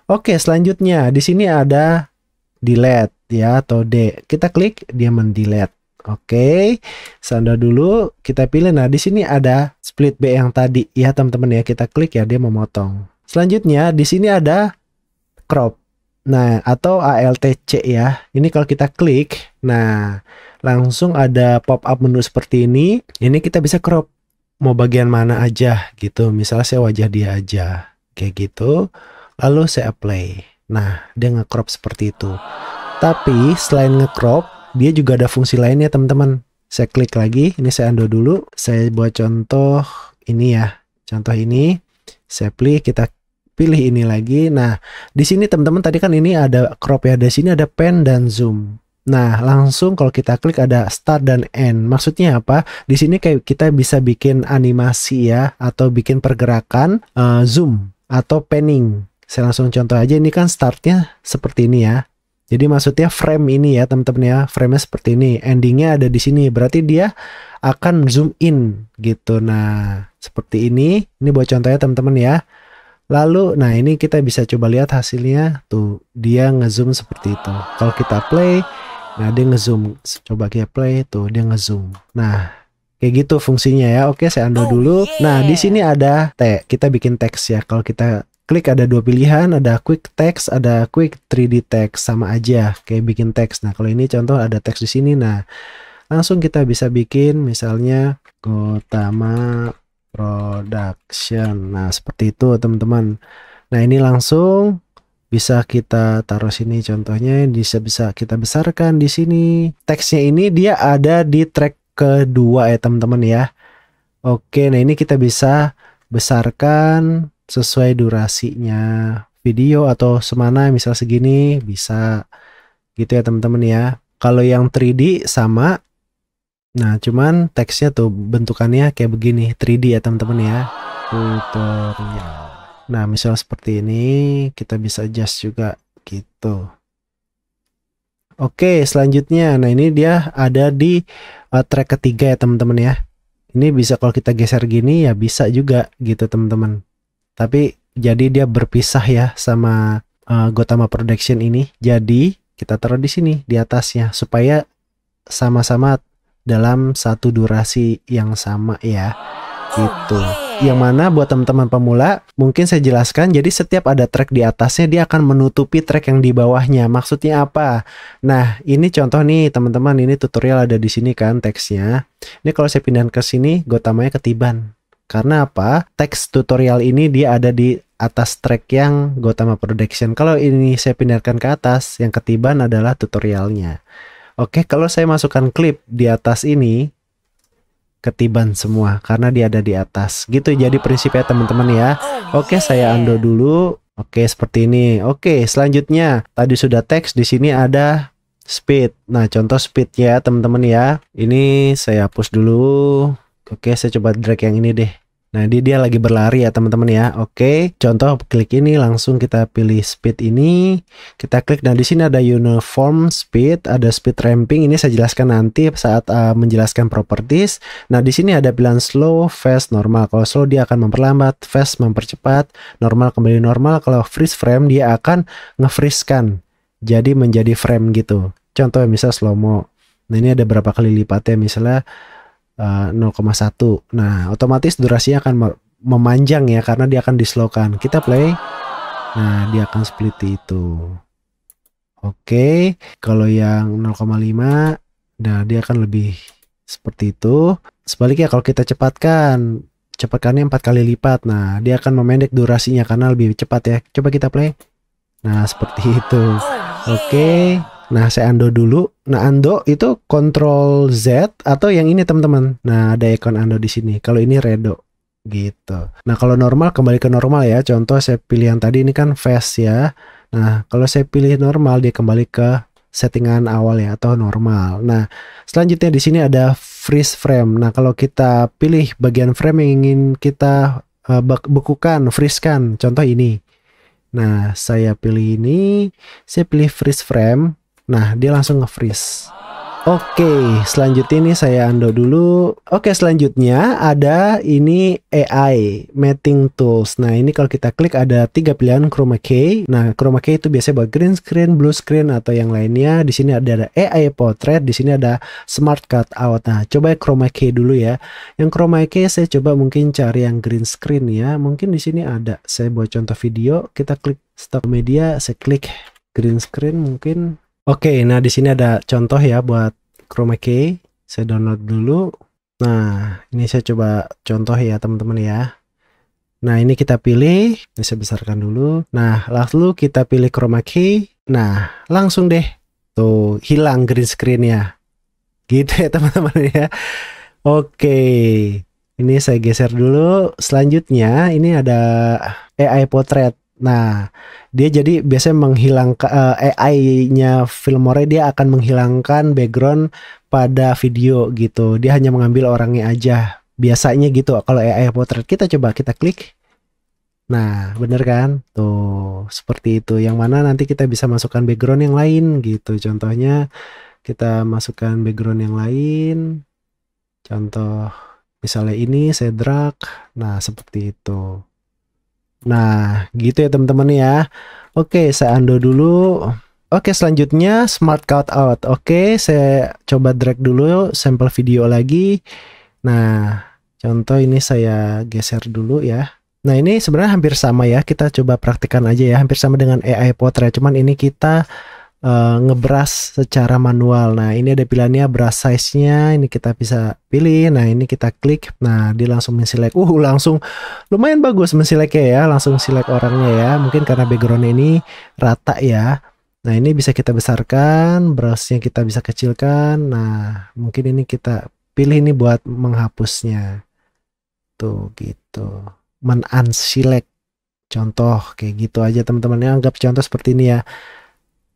Oke, selanjutnya di sini ada delete ya atau D. Kita klik dia mendelete. Oke, Sanda dulu kita pilih. Nah, di sini ada split B yang tadi ya teman-teman ya. Kita klik ya dia memotong. Selanjutnya di sini ada crop. Nah, atau ALTC ya. Ini kalau kita klik, nah langsung ada pop up menu seperti ini. Ini kita bisa crop mau bagian mana aja gitu. Misalnya saya wajah dia aja kayak gitu. Lalu saya apply. Nah, dia nge-crop seperti itu. Tapi selain ngecrop, dia juga ada fungsi lainnya teman-teman. Saya klik lagi, ini saya undo dulu. Saya buat contoh ini ya. Contoh ini, saya pilih, kita pilih ini lagi. Nah, di sini teman-teman tadi kan ini ada crop ya. Di sini ada pen dan zoom. Nah, langsung kalau kita klik ada start dan end. Maksudnya apa? Di sini kayak kita bisa bikin animasi ya atau bikin pergerakan uh, zoom atau panning. Saya langsung contoh aja ini kan startnya seperti ini ya. Jadi maksudnya frame ini ya teman-teman ya, frame-nya seperti ini, endingnya ada di sini. Berarti dia akan zoom in gitu. Nah seperti ini, ini buat contohnya teman-teman ya. Lalu, nah ini kita bisa coba lihat hasilnya tuh dia ngezoom seperti itu. Kalau kita play, nah dia ngezoom. Coba kita play tuh dia ngezoom. Nah kayak gitu fungsinya ya. Oke, saya undo oh, dulu. Nah, di sini ada T. Kita bikin teks ya. Kalau kita klik ada dua pilihan, ada quick text, ada quick 3D text sama aja kayak bikin text. Nah, kalau ini contoh ada text di sini. Nah, langsung kita bisa bikin misalnya Gotama Production. Nah, seperti itu teman-teman. Nah, ini langsung bisa kita taruh sini contohnya bisa bisa kita besarkan di sini. Teksnya ini dia ada di track kedua ya teman-teman ya. Oke, nah ini kita bisa besarkan sesuai durasinya video atau semana misal segini bisa gitu ya teman-teman ya kalau yang 3D sama nah cuman teksnya tuh bentukannya kayak begini 3D ya teman-teman ya tutorial nah misal seperti ini kita bisa adjust juga gitu Oke selanjutnya nah ini dia ada di uh, track ketiga ya teman-teman ya ini bisa kalau kita geser gini ya bisa juga gitu teman-teman tapi jadi dia berpisah ya sama uh, Gotama Production ini. Jadi kita taruh di sini di atasnya supaya sama-sama dalam satu durasi yang sama ya. Gitu. Yang mana buat teman-teman pemula mungkin saya jelaskan jadi setiap ada track di atasnya dia akan menutupi track yang di bawahnya. Maksudnya apa? Nah, ini contoh nih teman-teman ini tutorial ada di sini kan teksnya. Ini kalau saya pindahkan ke sini gotamanya ketiban. Karena apa? Teks tutorial ini dia ada di atas track yang Gotama Production. Kalau ini saya pindahkan ke atas, yang ketiban adalah tutorialnya. Oke, kalau saya masukkan klip di atas ini, ketiban semua karena dia ada di atas. Gitu jadi prinsipnya teman-teman ya. Oh, Oke, saya undo dulu. Oke, seperti ini. Oke, selanjutnya tadi sudah teks di sini ada speed. Nah, contoh speed ya teman-teman ya. Ini saya hapus dulu. Oke, saya coba drag yang ini deh. Nah, dia dia lagi berlari ya, teman-teman ya. Oke, contoh klik ini langsung kita pilih speed ini. Kita klik nah di sini ada uniform speed, ada speed ramping. Ini saya jelaskan nanti saat uh, menjelaskan properties. Nah, di sini ada pilihan slow, fast, normal. Kalau slow dia akan memperlambat, fast mempercepat, normal kembali normal. Kalau freeze frame dia akan ngefreeze-kan. Jadi menjadi frame gitu. Contoh misalnya slow mo. Nah, ini ada berapa kali lipatnya misalnya 0,1. Eh, nah, otomatis durasinya akan memanjang ya karena dia akan dislowkan. Kita play. Nah, dia akan split itu. Oke, okay. kalau yang 0,5 nah dia akan lebih seperti itu. Sebaliknya kalau kita cepatkan, cepatkannya empat kali lipat. Nah, dia akan memendek durasinya karena lebih cepat ya. Coba kita play. Nah, seperti itu. Oke. Okay. Nah, saya undo dulu. Nah, undo itu Control Z atau yang ini teman-teman. Nah, ada icon undo di sini. Kalau ini Redo gitu. Nah, kalau normal kembali ke normal ya. Contoh saya pilih yang tadi ini kan face ya. Nah, kalau saya pilih normal dia kembali ke settingan awal ya atau normal. Nah, selanjutnya di sini ada freeze frame. Nah, kalau kita pilih bagian frame yang ingin kita eh, bekukan, freeze kan. Contoh ini. Nah, saya pilih ini, saya pilih freeze frame. Nah, dia langsung nge-freeze. Oke, okay, selanjutnya ini saya undo dulu. Oke, okay, selanjutnya ada ini AI Mating tools. Nah, ini kalau kita klik ada tiga pilihan chroma key. Nah, chroma key itu biasanya buat green screen, blue screen atau yang lainnya. Di sini ada, ada AI portrait, di sini ada smart cut out. Nah, coba chroma key dulu ya. Yang chroma key saya coba mungkin cari yang green screen ya. Mungkin di sini ada. Saya buat contoh video, kita klik stop media, saya klik green screen mungkin Oke, nah di sini ada contoh ya buat Chroma Key. Saya download dulu. Nah, ini saya coba contoh ya teman-teman ya. Nah, ini kita pilih. Ini saya besarkan dulu. Nah, lalu kita pilih Chroma Key. Nah, langsung deh. Tuh, hilang green screen ya. Gitu ya teman-teman ya. Oke. Ini saya geser dulu. Selanjutnya, ini ada AI Portrait. Nah, dia jadi biasanya menghilangkan uh, eh, AI-nya filmore dia akan menghilangkan background pada video gitu. Dia hanya mengambil orangnya aja. Biasanya gitu. Kalau AI potret kita coba kita klik. Nah, bener kan? Tuh, seperti itu. Yang mana nanti kita bisa masukkan background yang lain gitu. Contohnya kita masukkan background yang lain. Contoh misalnya ini saya drag. Nah, seperti itu. Nah, gitu ya teman-teman ya. Oke, saya undo dulu. Oke, selanjutnya smart cut out Oke, saya coba drag dulu sampel video lagi. Nah, contoh ini saya geser dulu ya. Nah, ini sebenarnya hampir sama ya. Kita coba praktikan aja ya. Hampir sama dengan AI Portrait, cuman ini kita uh, ngebras secara manual. Nah, ini ada pilihannya brush size-nya, ini kita bisa pilih. Nah, ini kita klik. Nah, dia langsung menselect. Uh, langsung lumayan bagus menselectnya ya, langsung select orangnya ya. Mungkin karena background ini rata ya. Nah, ini bisa kita besarkan, brush kita bisa kecilkan. Nah, mungkin ini kita pilih ini buat menghapusnya. Tuh, gitu. Men-unselect. Contoh kayak gitu aja teman-teman. Anggap contoh seperti ini ya.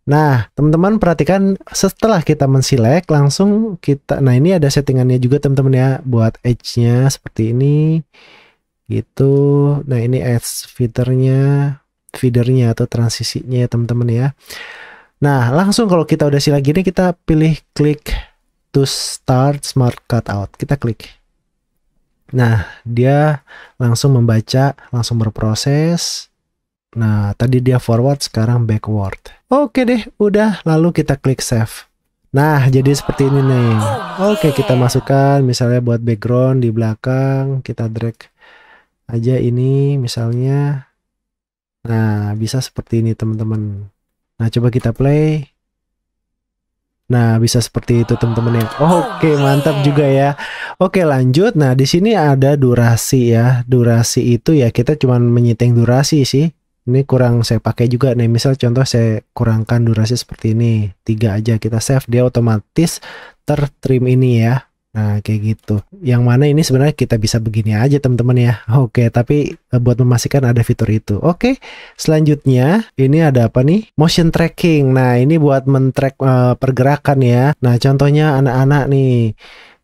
Nah, teman-teman perhatikan setelah kita mensilek langsung kita nah ini ada settingannya juga teman-teman ya buat edge-nya seperti ini gitu. Nah, ini edge feedernya, feedernya atau transisinya ya, teman-teman ya. Nah, langsung kalau kita udah silek gini kita pilih klik to start smart cutout. Kita klik. Nah, dia langsung membaca, langsung berproses Nah, tadi dia forward, sekarang backward. Oke deh, udah. Lalu kita klik save. Nah, jadi seperti ini nih. Oke, kita masukkan misalnya buat background di belakang. Kita drag aja ini misalnya. Nah, bisa seperti ini teman-teman. Nah, coba kita play. Nah, bisa seperti itu teman-teman ya. Oke, mantap juga ya. Oke, lanjut. Nah, di sini ada durasi ya. Durasi itu ya kita cuma menyeting durasi sih ini kurang saya pakai juga nih misal contoh saya kurangkan durasi seperti ini tiga aja kita save dia otomatis tertrim ini ya nah kayak gitu yang mana ini sebenarnya kita bisa begini aja teman-teman ya oke tapi e, buat memastikan ada fitur itu oke selanjutnya ini ada apa nih motion tracking nah ini buat men-track uh, pergerakan ya nah contohnya anak-anak nih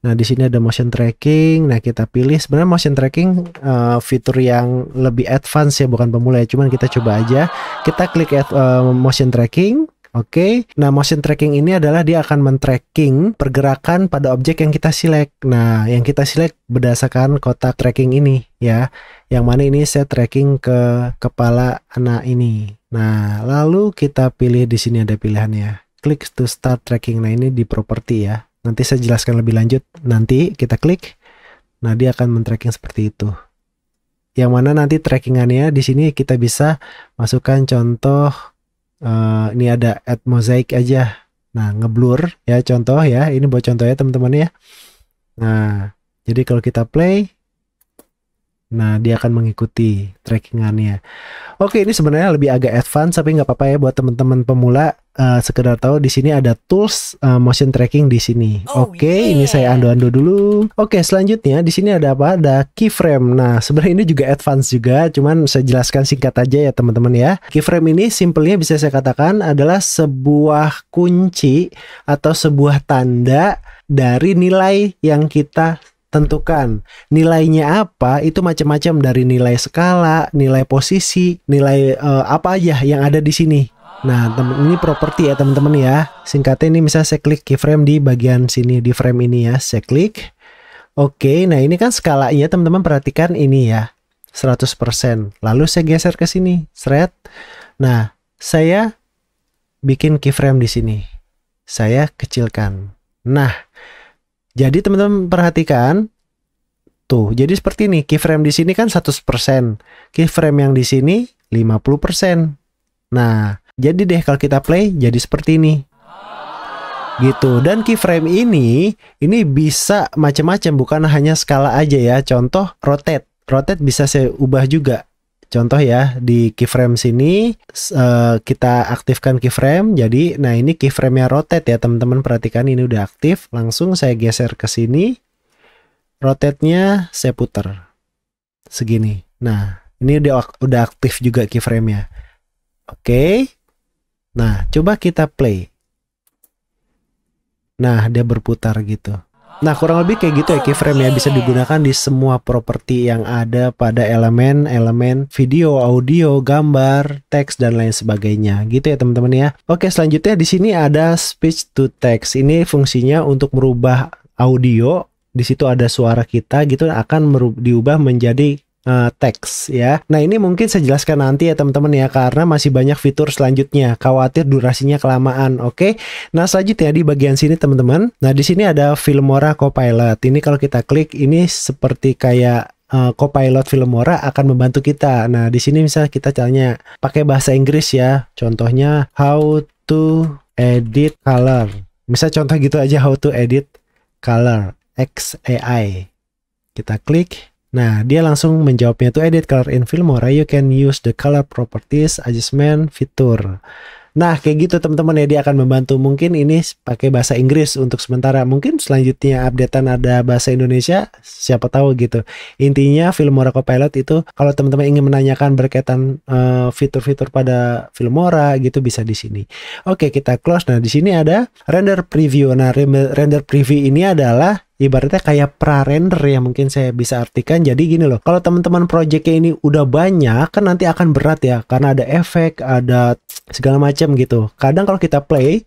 Nah, di sini ada motion tracking. Nah, kita pilih sebenarnya motion tracking uh, fitur yang lebih advance ya, bukan pemula ya. Cuman kita coba aja. Kita klik uh, motion tracking. Oke. Okay. Nah, motion tracking ini adalah dia akan men-tracking pergerakan pada objek yang kita select. Nah, yang kita select berdasarkan kotak tracking ini ya. Yang mana ini saya tracking ke kepala anak ini. Nah, lalu kita pilih di sini ada pilihannya. Klik to start tracking. Nah, ini di property ya. Nanti saya jelaskan lebih lanjut. Nanti kita klik. Nah, dia akan men-tracking seperti itu. Yang mana nanti trackingannya di sini kita bisa masukkan contoh uh, ini ada add mosaic aja. Nah, ngeblur ya contoh ya. Ini buat ya teman-teman ya. Nah, jadi kalau kita play Nah, dia akan mengikuti trackingannya. Oke, ini sebenarnya lebih agak advance, tapi nggak apa-apa ya buat teman-teman pemula. Uh, sekedar tahu di sini ada tools uh, motion tracking di sini. Oh, Oke, yeah. ini saya ando-ando dulu. Oke, selanjutnya di sini ada apa? Ada keyframe. Nah, sebenarnya ini juga advance juga, cuman saya jelaskan singkat aja ya teman-teman ya. Keyframe ini simpelnya bisa saya katakan adalah sebuah kunci atau sebuah tanda dari nilai yang kita tentukan nilainya apa itu macam-macam dari nilai skala, nilai posisi, nilai uh, apa aja yang ada di sini. Nah, temen, ini properti ya teman-teman ya. Singkatnya ini misalnya saya klik keyframe di bagian sini di frame ini ya, saya klik. Oke, nah ini kan skalanya teman-teman perhatikan ini ya. 100%. Lalu saya geser ke sini, thread. Nah, saya bikin keyframe di sini. Saya kecilkan. Nah, jadi teman-teman perhatikan tuh. Jadi seperti ini, keyframe di sini kan 100%, keyframe yang di sini 50%. Nah, jadi deh kalau kita play jadi seperti ini. Gitu. Dan keyframe ini ini bisa macam-macam bukan hanya skala aja ya. Contoh rotate. Rotate bisa saya ubah juga. Contoh ya di keyframe sini uh, kita aktifkan keyframe. Jadi nah ini keyframe-nya rotate ya teman-teman perhatikan ini udah aktif. Langsung saya geser ke sini. Rotate-nya saya putar segini. Nah, ini udah udah aktif juga keyframe-nya. Oke. Okay. Nah, coba kita play. Nah, dia berputar gitu. Nah kurang lebih kayak gitu ya keyframe ya bisa digunakan di semua properti yang ada pada elemen-elemen video, audio, gambar, teks dan lain sebagainya. Gitu ya teman-teman ya. Oke selanjutnya di sini ada speech to text. Ini fungsinya untuk merubah audio di situ ada suara kita gitu akan diubah menjadi Eh, teks ya. Nah ini mungkin saya jelaskan nanti ya teman-teman ya karena masih banyak fitur selanjutnya. Khawatir durasinya kelamaan, oke? Okay? Nah selanjutnya di bagian sini teman-teman. Nah di sini ada Filmora Copilot. Ini kalau kita klik ini seperti kayak eh, Copilot Filmora akan membantu kita. Nah di sini misalnya kita caranya pakai bahasa Inggris ya. Contohnya how to edit color. Misal contoh gitu aja how to edit color XAI. Kita klik Nah, dia langsung menjawabnya itu edit color in Filmora, you can use the color properties adjustment fitur. Nah, kayak gitu teman-teman ya dia akan membantu mungkin ini pakai bahasa Inggris untuk sementara. Mungkin selanjutnya updatean ada bahasa Indonesia, siapa tahu gitu. Intinya Filmora Copilot itu kalau teman-teman ingin menanyakan berkaitan eh, fitur-fitur uh, pada Filmora gitu bisa di sini. Oke, kita close. Nah, di sini ada render preview. Nah, render preview ini adalah ibaratnya kayak pra-render ya mungkin saya bisa artikan jadi gini loh kalau teman-teman projectnya ini udah banyak kan nanti akan berat ya karena ada efek ada segala macam gitu kadang kalau kita play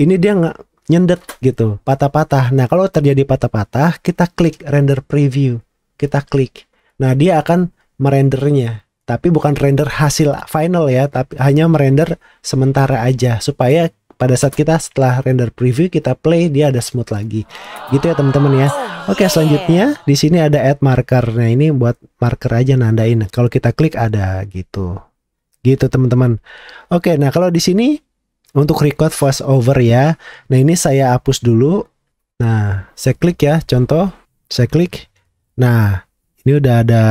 ini dia nggak nyendet gitu patah-patah nah kalau terjadi patah-patah kita klik render preview kita klik nah dia akan merendernya tapi bukan render hasil final ya tapi hanya merender sementara aja supaya pada saat kita setelah render preview kita play dia ada smooth lagi gitu ya teman-teman ya oh, oke iya. selanjutnya di sini ada add marker nah ini buat marker aja nandain kalau kita klik ada gitu gitu teman-teman oke nah kalau di sini untuk record voice over ya nah ini saya hapus dulu nah saya klik ya contoh saya klik nah ini udah ada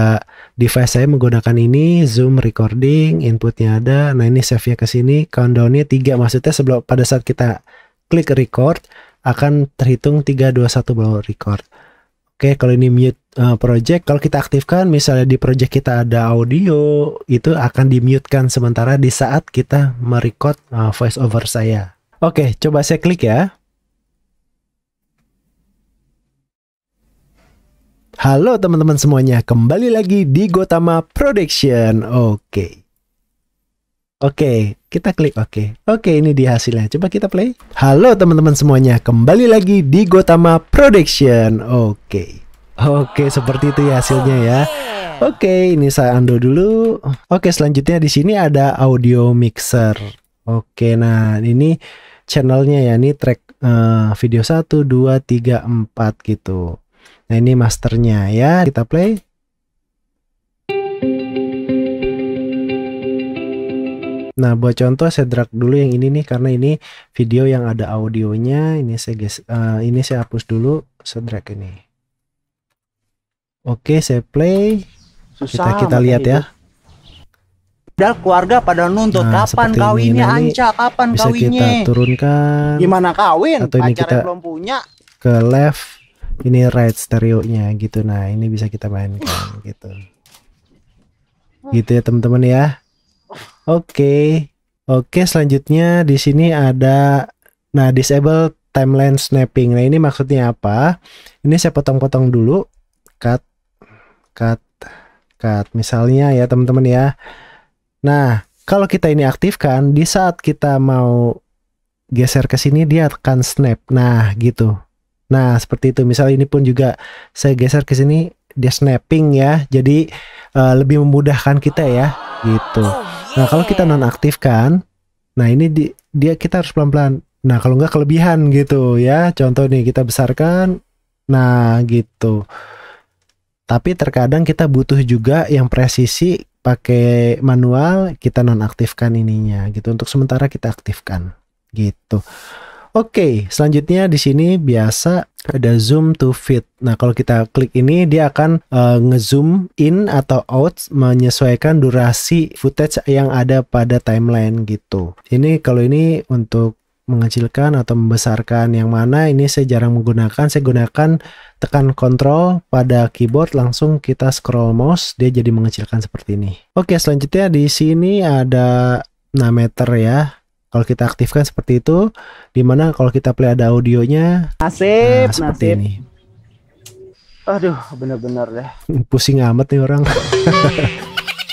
device saya menggunakan ini zoom recording inputnya ada nah ini save nya ke sini countdownnya 3 maksudnya sebelum pada saat kita klik record akan terhitung 3, 2, 1 baru record Oke, kalau ini mute uh, project, kalau kita aktifkan misalnya di project kita ada audio, itu akan dimute-kan sementara di saat kita merecord uh, voice over saya. Oke, coba saya klik ya. Halo teman-teman semuanya, kembali lagi di Gotama Production. Oke. Okay. Oke, okay, kita klik oke. Okay. Oke, ini di hasilnya. Coba kita play. Halo teman-teman semuanya, kembali lagi di Gotama Production. Oke. Oke, seperti itu ya hasilnya ya. Oke, ini saya undo dulu. Oke, selanjutnya di sini ada audio mixer. Oke, nah ini channelnya ya. Ini track uh, video 1 2 3 4 gitu. Nah ini masternya ya, kita play. Nah buat contoh saya drag dulu yang ini nih karena ini video yang ada audionya. Ini saya guys, uh, eh, ini saya hapus dulu, saya drag ini. Oke saya play. Susah kita kita lihat itu. ya. Dan keluarga pada nuntut nah, kapan kawinnya ini, Anca, kapan bisa kawinnya. kita turunkan. Gimana kawin? Atau ini Acara kita belum punya. Ke left ini red nya gitu nah ini bisa kita mainkan gitu gitu ya teman-teman ya oke okay. oke okay, selanjutnya di sini ada nah disable timeline snapping nah ini maksudnya apa ini saya potong-potong dulu cut cut cut misalnya ya teman-teman ya nah kalau kita ini aktifkan di saat kita mau geser ke sini dia akan snap nah gitu Nah, seperti itu. Misal ini pun juga saya geser ke sini dia snapping ya. Jadi uh, lebih memudahkan kita ya gitu. Oh, nah, kalau kita nonaktifkan, nah ini di, dia kita harus pelan-pelan. Nah, kalau nggak kelebihan gitu ya. Contoh nih kita besarkan. Nah, gitu. Tapi terkadang kita butuh juga yang presisi pakai manual kita nonaktifkan ininya gitu. Untuk sementara kita aktifkan gitu. Oke, okay, selanjutnya di sini biasa ada zoom to fit. Nah, kalau kita klik ini dia akan uh, ngezoom in atau out menyesuaikan durasi footage yang ada pada timeline gitu. Ini kalau ini untuk mengecilkan atau membesarkan yang mana ini saya jarang menggunakan saya gunakan tekan kontrol pada keyboard langsung kita scroll mouse dia jadi mengecilkan seperti ini oke selanjutnya di sini ada 6 ya kalau kita aktifkan seperti itu, dimana kalau kita play ada audionya, nasib, nah, seperti nasib. ini. Aduh, bener-bener deh. Pusing amat nih orang.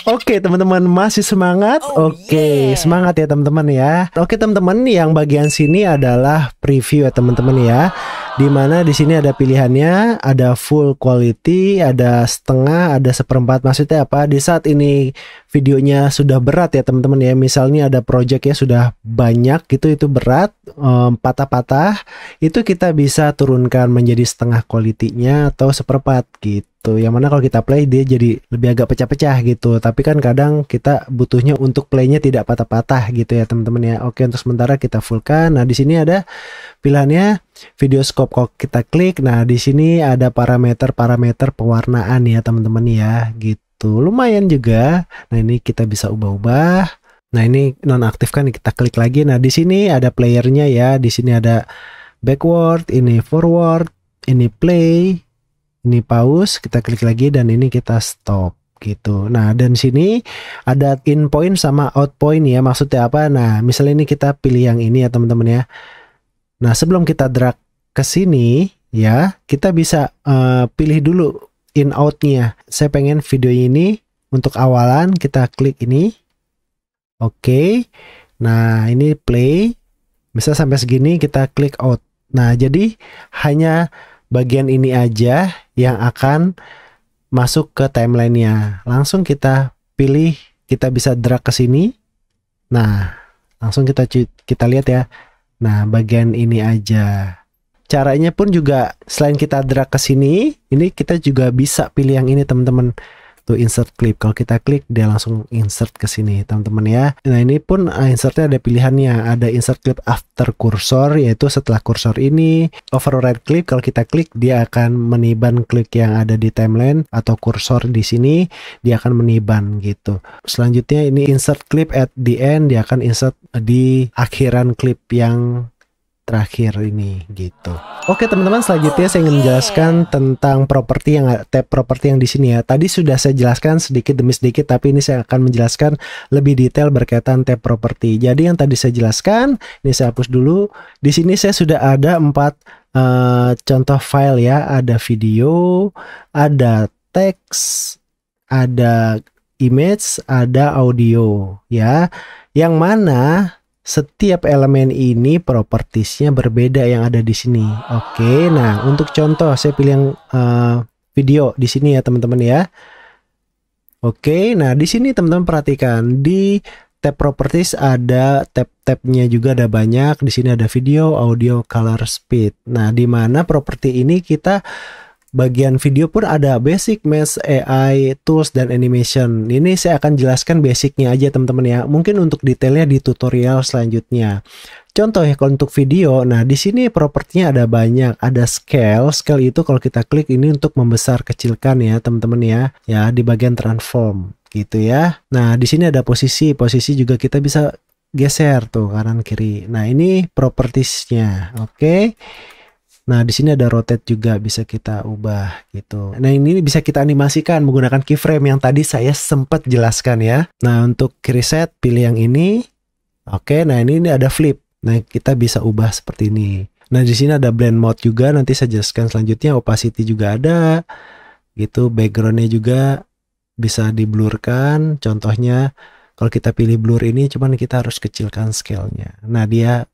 Oke okay, teman-teman masih semangat? Oh, Oke okay. yeah. semangat ya teman-teman ya. Oke okay, teman-teman yang bagian sini adalah preview ya teman-teman ya di mana di sini ada pilihannya, ada full quality, ada setengah, ada seperempat. Maksudnya apa? Di saat ini videonya sudah berat ya teman-teman ya. Misalnya ada project ya sudah banyak gitu, itu berat, eh, patah-patah, um, itu kita bisa turunkan menjadi setengah kualitinya atau seperempat gitu. Yang mana kalau kita play dia jadi lebih agak pecah-pecah gitu. Tapi kan kadang kita butuhnya untuk playnya tidak patah-patah gitu ya teman-teman ya. Oke untuk sementara kita fullkan. Nah di sini ada pilihannya video scope kok kita klik nah di sini ada parameter-parameter pewarnaan ya teman-teman ya gitu lumayan juga nah ini kita bisa ubah-ubah nah ini nonaktifkan kita klik lagi nah di sini ada playernya ya di sini ada backward ini forward ini play ini pause kita klik lagi dan ini kita stop gitu. Nah, dan sini ada in point sama out point ya. Maksudnya apa? Nah, misalnya ini kita pilih yang ini ya, teman-teman ya. Nah, sebelum kita drag ke sini ya, kita bisa uh, pilih dulu in out-nya. Saya pengen video ini untuk awalan kita klik ini. Oke. Okay. Nah, ini play. Bisa sampai segini kita klik out. Nah, jadi hanya bagian ini aja yang akan masuk ke timeline-nya. Langsung kita pilih, kita bisa drag ke sini. Nah, langsung kita kita lihat ya. Nah, bagian ini aja. Caranya pun juga selain kita drag ke sini, ini kita juga bisa pilih yang ini teman-teman tuh insert clip. Kalau kita klik dia langsung insert ke sini teman-teman ya. Nah ini pun eh, insertnya ada pilihannya. Ada insert clip after cursor yaitu setelah kursor ini. Override clip kalau kita klik dia akan meniban klik yang ada di timeline atau kursor di sini dia akan meniban gitu. Selanjutnya ini insert clip at the end dia akan insert di akhiran klip yang terakhir ini gitu. Oke teman-teman selanjutnya saya ingin menjelaskan tentang properti yang tab properti yang di sini ya. Tadi sudah saya jelaskan sedikit demi sedikit tapi ini saya akan menjelaskan lebih detail berkaitan tab properti. Jadi yang tadi saya jelaskan ini saya hapus dulu. Di sini saya sudah ada empat uh, contoh file ya. Ada video, ada teks, ada image, ada audio ya. Yang mana setiap elemen ini propertisnya berbeda yang ada di sini. Oke, okay, nah untuk contoh saya pilih yang uh, video di sini ya teman-teman ya. Oke, okay, nah di sini teman-teman perhatikan di tab properties ada tab-tabnya juga ada banyak. Di sini ada video, audio, color, speed. Nah, di mana properti ini kita bagian video pun ada basic mesh AI tools dan animation. Ini saya akan jelaskan basicnya aja teman-teman ya. Mungkin untuk detailnya di tutorial selanjutnya. Contoh ya kalau untuk video, nah di sini propertinya ada banyak, ada scale. Scale itu kalau kita klik ini untuk membesar kecilkan ya teman-teman ya. Ya di bagian transform gitu ya. Nah di sini ada posisi, posisi juga kita bisa geser tuh kanan kiri. Nah ini propertiesnya, oke. Okay. Nah, di sini ada rotate juga bisa kita ubah gitu. Nah, ini bisa kita animasikan menggunakan keyframe yang tadi saya sempat jelaskan ya. Nah, untuk reset pilih yang ini. Oke, nah ini, ini ada flip. Nah, kita bisa ubah seperti ini. Nah, di sini ada blend mode juga nanti saya jelaskan selanjutnya opacity juga ada. Gitu, backgroundnya juga bisa diblurkan. Contohnya kalau kita pilih blur ini cuman kita harus kecilkan scale-nya. Nah, dia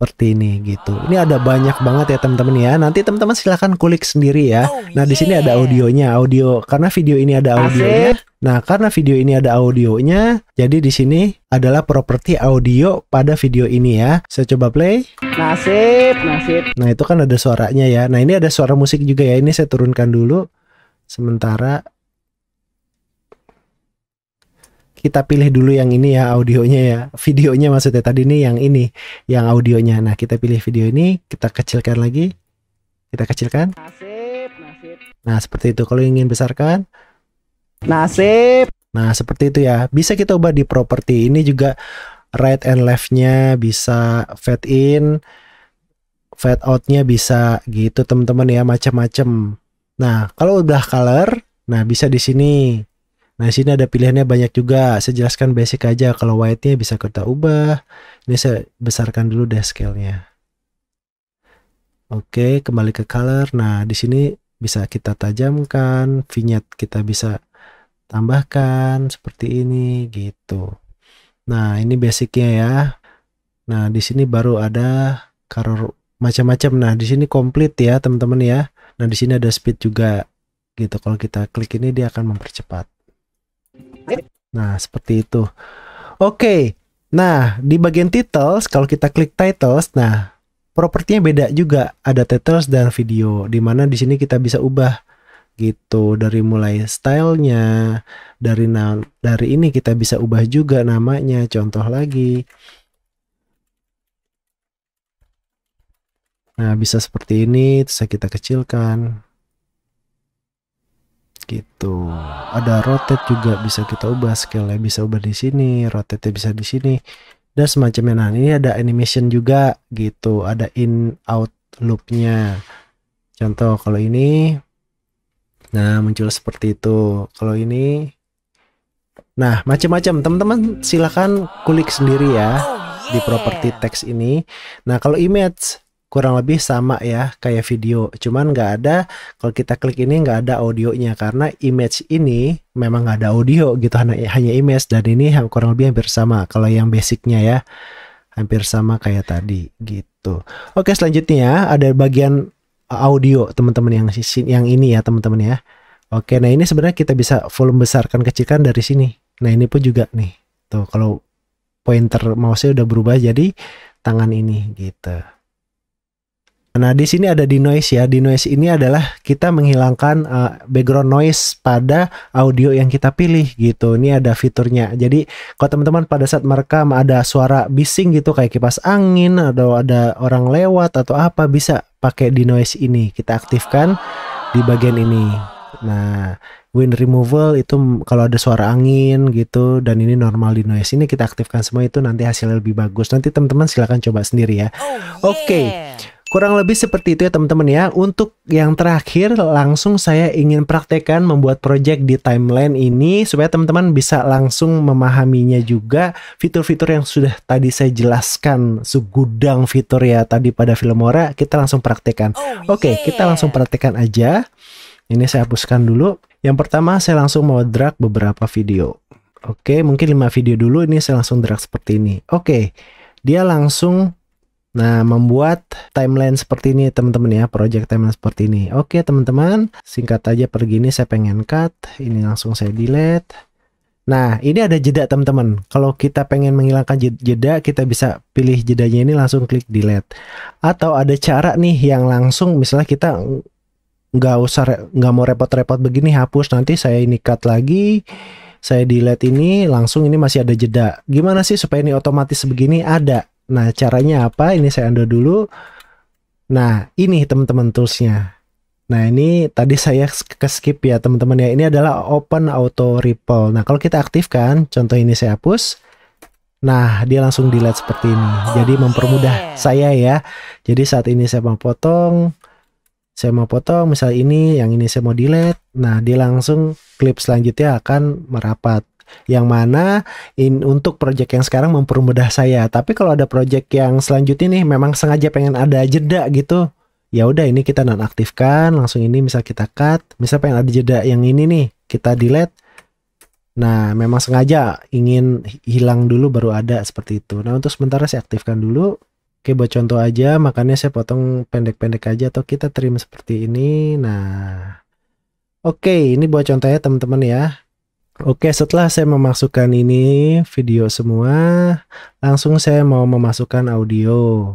seperti ini gitu. Ini ada banyak banget ya teman-teman ya. Nanti teman-teman silahkan kulik sendiri ya. Oh, nah di sini ada audionya, audio karena video ini ada audionya. Nah karena video ini ada audionya, jadi di sini adalah properti audio pada video ini ya. Saya coba play. Nasib, nasib. Nah itu kan ada suaranya ya. Nah ini ada suara musik juga ya. Ini saya turunkan dulu. Sementara kita pilih dulu yang ini ya audionya ya videonya maksudnya tadi ini yang ini yang audionya nah kita pilih video ini kita kecilkan lagi kita kecilkan nasib, nasib. nah seperti itu kalau ingin besarkan nasib nah seperti itu ya bisa kita ubah di properti ini juga right and leftnya bisa fade in fade outnya bisa gitu teman-teman ya macam-macam nah kalau udah color nah bisa di sini Nah, di sini ada pilihannya banyak juga. Saya jelaskan basic aja. Kalau white-nya bisa kita ubah. Ini saya besarkan dulu deh scale-nya. Oke, kembali ke color. Nah, di sini bisa kita tajamkan, vignette kita bisa tambahkan seperti ini gitu. Nah, ini basicnya ya. Nah, di sini baru ada color macam-macam. Nah, di sini komplit ya, teman-teman ya. Nah, di sini ada speed juga gitu. Kalau kita klik ini dia akan mempercepat. Nah, seperti itu. Oke. Okay. Nah, di bagian titles kalau kita klik titles, nah propertinya beda juga. Ada titles dan video. Dimana di sini kita bisa ubah gitu dari mulai stylenya dari dari ini kita bisa ubah juga namanya contoh lagi nah bisa seperti ini terus kita kecilkan gitu. Ada rotate juga bisa kita ubah scale-nya bisa ubah di sini, rotate bisa di sini. Dan semacamnya nah ini ada animation juga gitu, ada in out loop-nya. Contoh kalau ini nah muncul seperti itu. Kalau ini nah macam-macam teman-teman silahkan kulik sendiri ya oh, di properti teks ini. Nah, kalau image kurang lebih sama ya kayak video cuman nggak ada kalau kita klik ini nggak ada audionya karena image ini memang nggak ada audio gitu hanya hanya image dan ini kurang lebih hampir sama kalau yang basicnya ya hampir sama kayak tadi gitu oke selanjutnya ada bagian audio teman-teman yang yang ini ya teman-teman ya oke nah ini sebenarnya kita bisa volume besarkan kecilkan dari sini nah ini pun juga nih tuh kalau pointer mouse udah berubah jadi tangan ini gitu Nah, di sini ada di noise ya. Di noise ini adalah kita menghilangkan uh, background noise pada audio yang kita pilih gitu. Ini ada fiturnya. Jadi, kalau teman-teman pada saat merekam ada suara bising gitu kayak kipas angin atau ada orang lewat atau apa bisa pakai di noise ini. Kita aktifkan di bagian ini. Nah, wind removal itu kalau ada suara angin gitu dan ini normal di noise ini kita aktifkan semua itu nanti hasilnya lebih bagus. Nanti teman-teman silahkan coba sendiri ya. Oh, yeah. Oke. Okay. Kurang lebih seperti itu ya teman-teman ya. Untuk yang terakhir langsung saya ingin praktekkan membuat project di timeline ini supaya teman-teman bisa langsung memahaminya juga fitur-fitur yang sudah tadi saya jelaskan segudang fitur ya tadi pada Filmora kita langsung praktekkan. Oh, Oke, okay, kita langsung praktekkan aja. Ini saya hapuskan dulu. Yang pertama saya langsung mau drag beberapa video. Oke, okay, mungkin 5 video dulu ini saya langsung drag seperti ini. Oke. Okay, dia langsung Nah, membuat timeline seperti ini teman-teman ya, project timeline seperti ini. Oke teman-teman, singkat aja pergi ini saya pengen cut, ini langsung saya delete. Nah, ini ada jeda teman-teman. Kalau kita pengen menghilangkan jeda, kita bisa pilih jedanya ini langsung klik delete. Atau ada cara nih yang langsung misalnya kita nggak usah nggak mau repot-repot begini hapus nanti saya ini cut lagi saya delete ini langsung ini masih ada jeda gimana sih supaya ini otomatis begini ada Nah, caranya apa? Ini saya unduh dulu. Nah, ini teman-teman toolsnya. Nah, ini tadi saya ke skip ya teman-teman ya. Ini adalah open auto ripple. Nah, kalau kita aktifkan, contoh ini saya hapus. Nah, dia langsung delete seperti ini. Jadi mempermudah oh, iya. saya ya. Jadi saat ini saya mau potong, saya mau potong misal ini, yang ini saya mau delete. Nah, dia langsung klip selanjutnya akan merapat yang mana in, untuk project yang sekarang mempermudah saya. Tapi kalau ada project yang selanjutnya nih memang sengaja pengen ada jeda gitu, ya udah ini kita nonaktifkan, langsung ini misal kita cut, misal pengen ada jeda yang ini nih kita delete. Nah, memang sengaja ingin hilang dulu baru ada seperti itu. Nah, untuk sementara saya aktifkan dulu. Oke, buat contoh aja, makanya saya potong pendek-pendek aja atau kita trim seperti ini. Nah, oke, ini buat contohnya teman-teman ya. Oke, setelah saya memasukkan ini video semua, langsung saya mau memasukkan audio.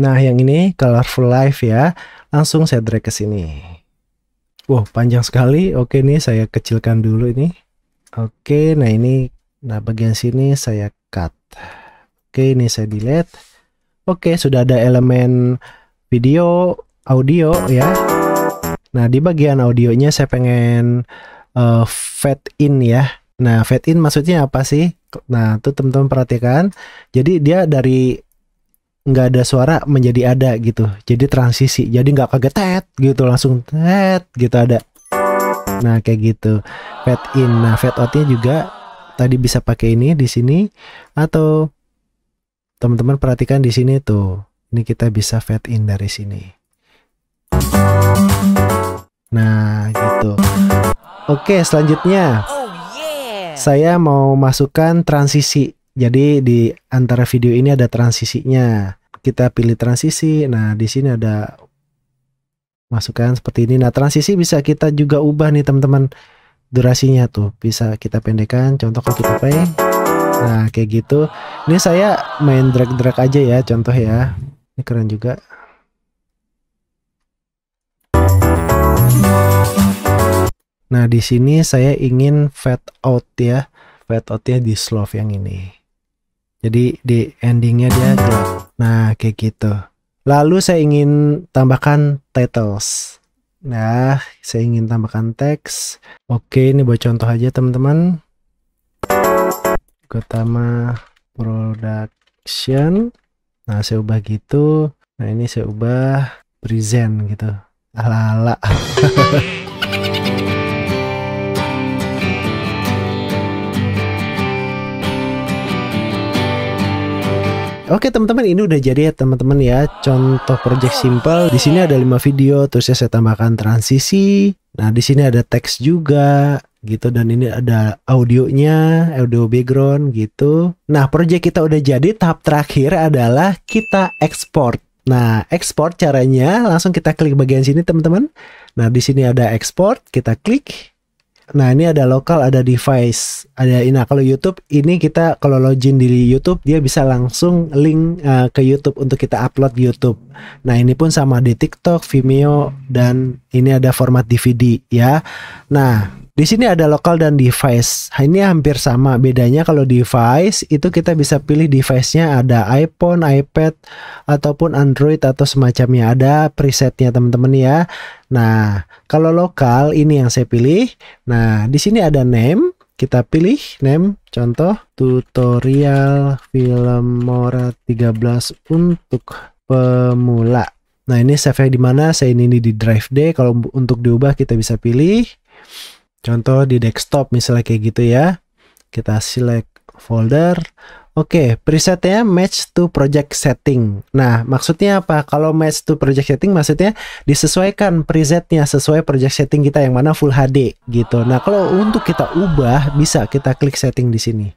Nah, yang ini colorful life ya. Langsung saya drag ke sini. Wow, panjang sekali. Oke, ini saya kecilkan dulu ini. Oke, nah ini nah bagian sini saya cut. Oke, ini saya delete. Oke, sudah ada elemen video, audio ya. Nah, di bagian audionya saya pengen uh, fade in ya. Nah, fade in maksudnya apa sih? Nah, tuh teman-teman perhatikan. Jadi dia dari nggak ada suara menjadi ada gitu. Jadi transisi. Jadi nggak kaget tet gitu langsung tet gitu ada. Nah, kayak gitu. Fade in. Nah, fade outnya juga tadi bisa pakai ini di sini atau teman-teman perhatikan di sini tuh. Ini kita bisa fade in dari sini. Nah, gitu. Oke, selanjutnya oh, saya mau masukkan transisi. Jadi di antara video ini ada transisinya. Kita pilih transisi. Nah, di sini ada masukkan seperti ini. Nah, transisi bisa kita juga ubah nih, teman-teman. Durasinya tuh bisa kita pendekkan. Contoh kalau kita play. Nah, kayak gitu. Ini saya main drag-drag aja ya, contoh ya. Ini keren juga. Nah, di sini saya ingin fade out ya. Fade out ya di slow yang ini. Jadi di endingnya dia gelap. Nah, kayak gitu. Lalu saya ingin tambahkan titles. Nah, saya ingin tambahkan teks. Oke, ini buat contoh aja teman-teman. Gotama Production. Nah, saya ubah gitu. Nah, ini saya ubah present gitu ala Oke teman-teman ini udah jadi ya teman-teman ya contoh project simple di sini ada 5 video terus ya saya tambahkan transisi nah di sini ada teks juga gitu dan ini ada audionya audio background gitu nah project kita udah jadi tahap terakhir adalah kita export Nah, ekspor caranya langsung kita klik bagian sini teman-teman. Nah, di sini ada ekspor, kita klik. Nah, ini ada lokal, ada device. Ada ini. nah kalau YouTube ini kita kalau login di YouTube dia bisa langsung link uh, ke YouTube untuk kita upload YouTube. Nah, ini pun sama di TikTok, Vimeo dan ini ada format DVD ya. Nah, di sini ada lokal dan device. Ini hampir sama. Bedanya kalau device itu kita bisa pilih device-nya ada iPhone, iPad ataupun Android atau semacamnya. Ada presetnya teman-teman ya. Nah, kalau lokal ini yang saya pilih. Nah, di sini ada name. Kita pilih name contoh tutorial film Mora 13 untuk pemula. Nah, ini save-nya di mana? Saya ini di drive D. Kalau untuk diubah kita bisa pilih. Contoh di desktop misalnya kayak gitu ya. Kita select folder. Oke, okay, presetnya match to project setting. Nah, maksudnya apa? Kalau match to project setting maksudnya disesuaikan presetnya sesuai project setting kita yang mana full HD gitu. Nah, kalau untuk kita ubah bisa kita klik setting di sini.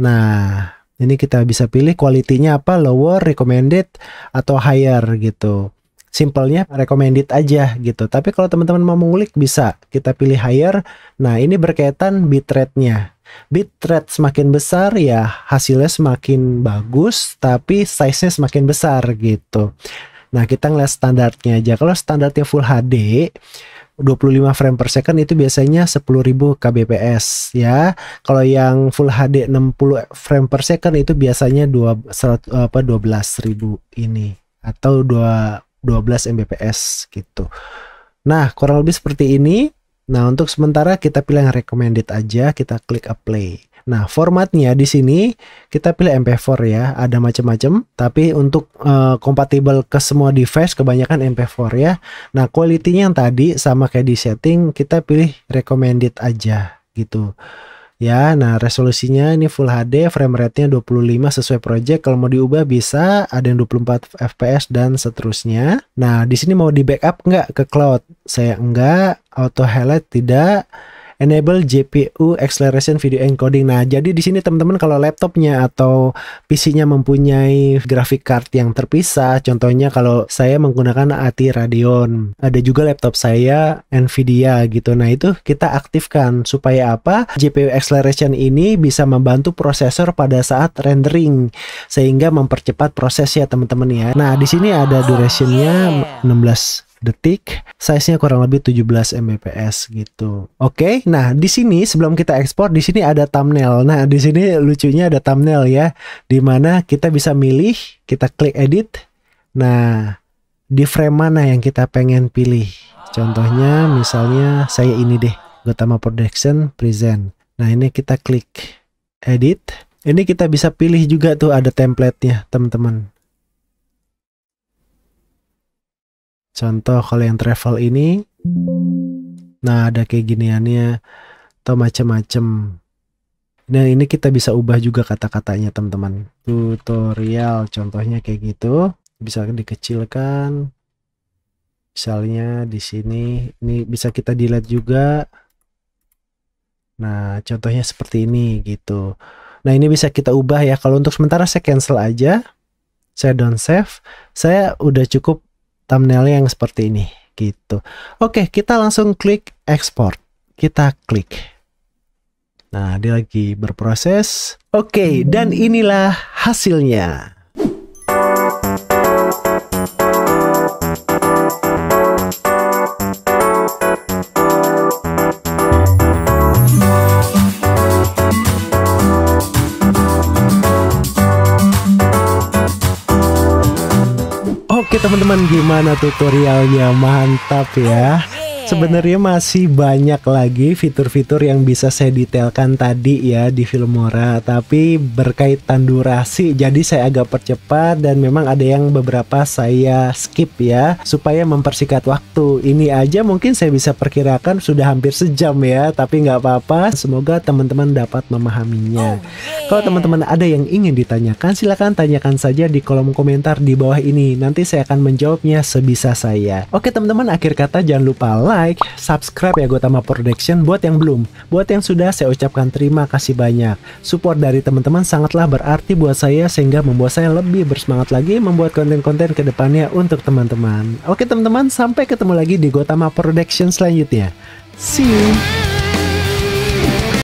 Nah, ini kita bisa pilih kualitinya apa, lower, recommended, atau higher gitu simpelnya recommended aja gitu. Tapi kalau teman-teman mau mengulik bisa kita pilih higher. Nah, ini berkaitan bitrate-nya. Bitrate semakin besar ya hasilnya semakin bagus tapi size-nya semakin besar gitu. Nah, kita ngeliat standarnya aja. Kalau standarnya full HD 25 frame per second itu biasanya 10.000 kbps ya. Kalau yang full HD 60 frame per second itu biasanya 12.000 ini atau 2 12 Mbps gitu. Nah, kurang lebih seperti ini. Nah, untuk sementara kita pilih yang recommended aja, kita klik apply. Nah, formatnya di sini kita pilih MP4 ya, ada macam-macam, tapi untuk uh, ke semua device kebanyakan MP4 ya. Nah, kualitinya yang tadi sama kayak di setting, kita pilih recommended aja gitu ya. Nah, resolusinya ini full HD, frame rate-nya 25 sesuai project. Kalau mau diubah bisa, ada yang 24 FPS dan seterusnya. Nah, di sini mau di backup nggak ke cloud? Saya enggak, auto highlight tidak enable GPU acceleration video encoding. Nah, jadi di sini teman-teman kalau laptopnya atau PC-nya mempunyai graphic card yang terpisah, contohnya kalau saya menggunakan ATI Radeon, ada juga laptop saya Nvidia gitu. Nah, itu kita aktifkan supaya apa? GPU acceleration ini bisa membantu prosesor pada saat rendering sehingga mempercepat proses ya teman-teman ya. Nah, di sini ada durationnya 16 detik. Size-nya kurang lebih 17 Mbps gitu. Oke, okay, nah di sini sebelum kita ekspor di sini ada thumbnail. Nah, di sini lucunya ada thumbnail ya, di mana kita bisa milih, kita klik edit. Nah, di frame mana yang kita pengen pilih. Contohnya misalnya saya ini deh, Gotama Production Present. Nah ini kita klik edit. Ini kita bisa pilih juga tuh ada template templatenya teman-teman. Contoh kalau yang travel ini, nah ada kayak giniannya atau macam-macam. Nah ini kita bisa ubah juga kata-katanya teman-teman. Tutorial contohnya kayak gitu, bisa dikecilkan. Misalnya di sini, ini bisa kita delete juga. Nah contohnya seperti ini gitu. Nah ini bisa kita ubah ya. Kalau untuk sementara saya cancel aja. Saya don't save. Saya udah cukup thumbnail yang seperti ini gitu. Oke, kita langsung klik export. Kita klik. Nah, dia lagi berproses. Oke, dan inilah hasilnya. Oke teman-teman gimana tutorialnya mantap ya Sebenarnya masih banyak lagi fitur-fitur yang bisa saya detailkan tadi ya di Filmora, tapi berkaitan durasi jadi saya agak percepat dan memang ada yang beberapa saya skip ya supaya mempersingkat waktu. Ini aja mungkin saya bisa perkirakan sudah hampir sejam ya, tapi nggak apa-apa. Semoga teman-teman dapat memahaminya. Oh, yeah. Kalau iya. teman-teman ada yang ingin ditanyakan, silahkan tanyakan saja di kolom komentar di bawah ini. Nanti saya akan menjawabnya sebisa saya. Oke teman-teman, akhir kata jangan lupa like like, subscribe ya Gotama Production buat yang belum. Buat yang sudah saya ucapkan terima kasih banyak. Support dari teman-teman sangatlah berarti buat saya sehingga membuat saya lebih bersemangat lagi membuat konten-konten kedepannya untuk teman-teman. Oke teman-teman, sampai ketemu lagi di Gotama Production selanjutnya. See you!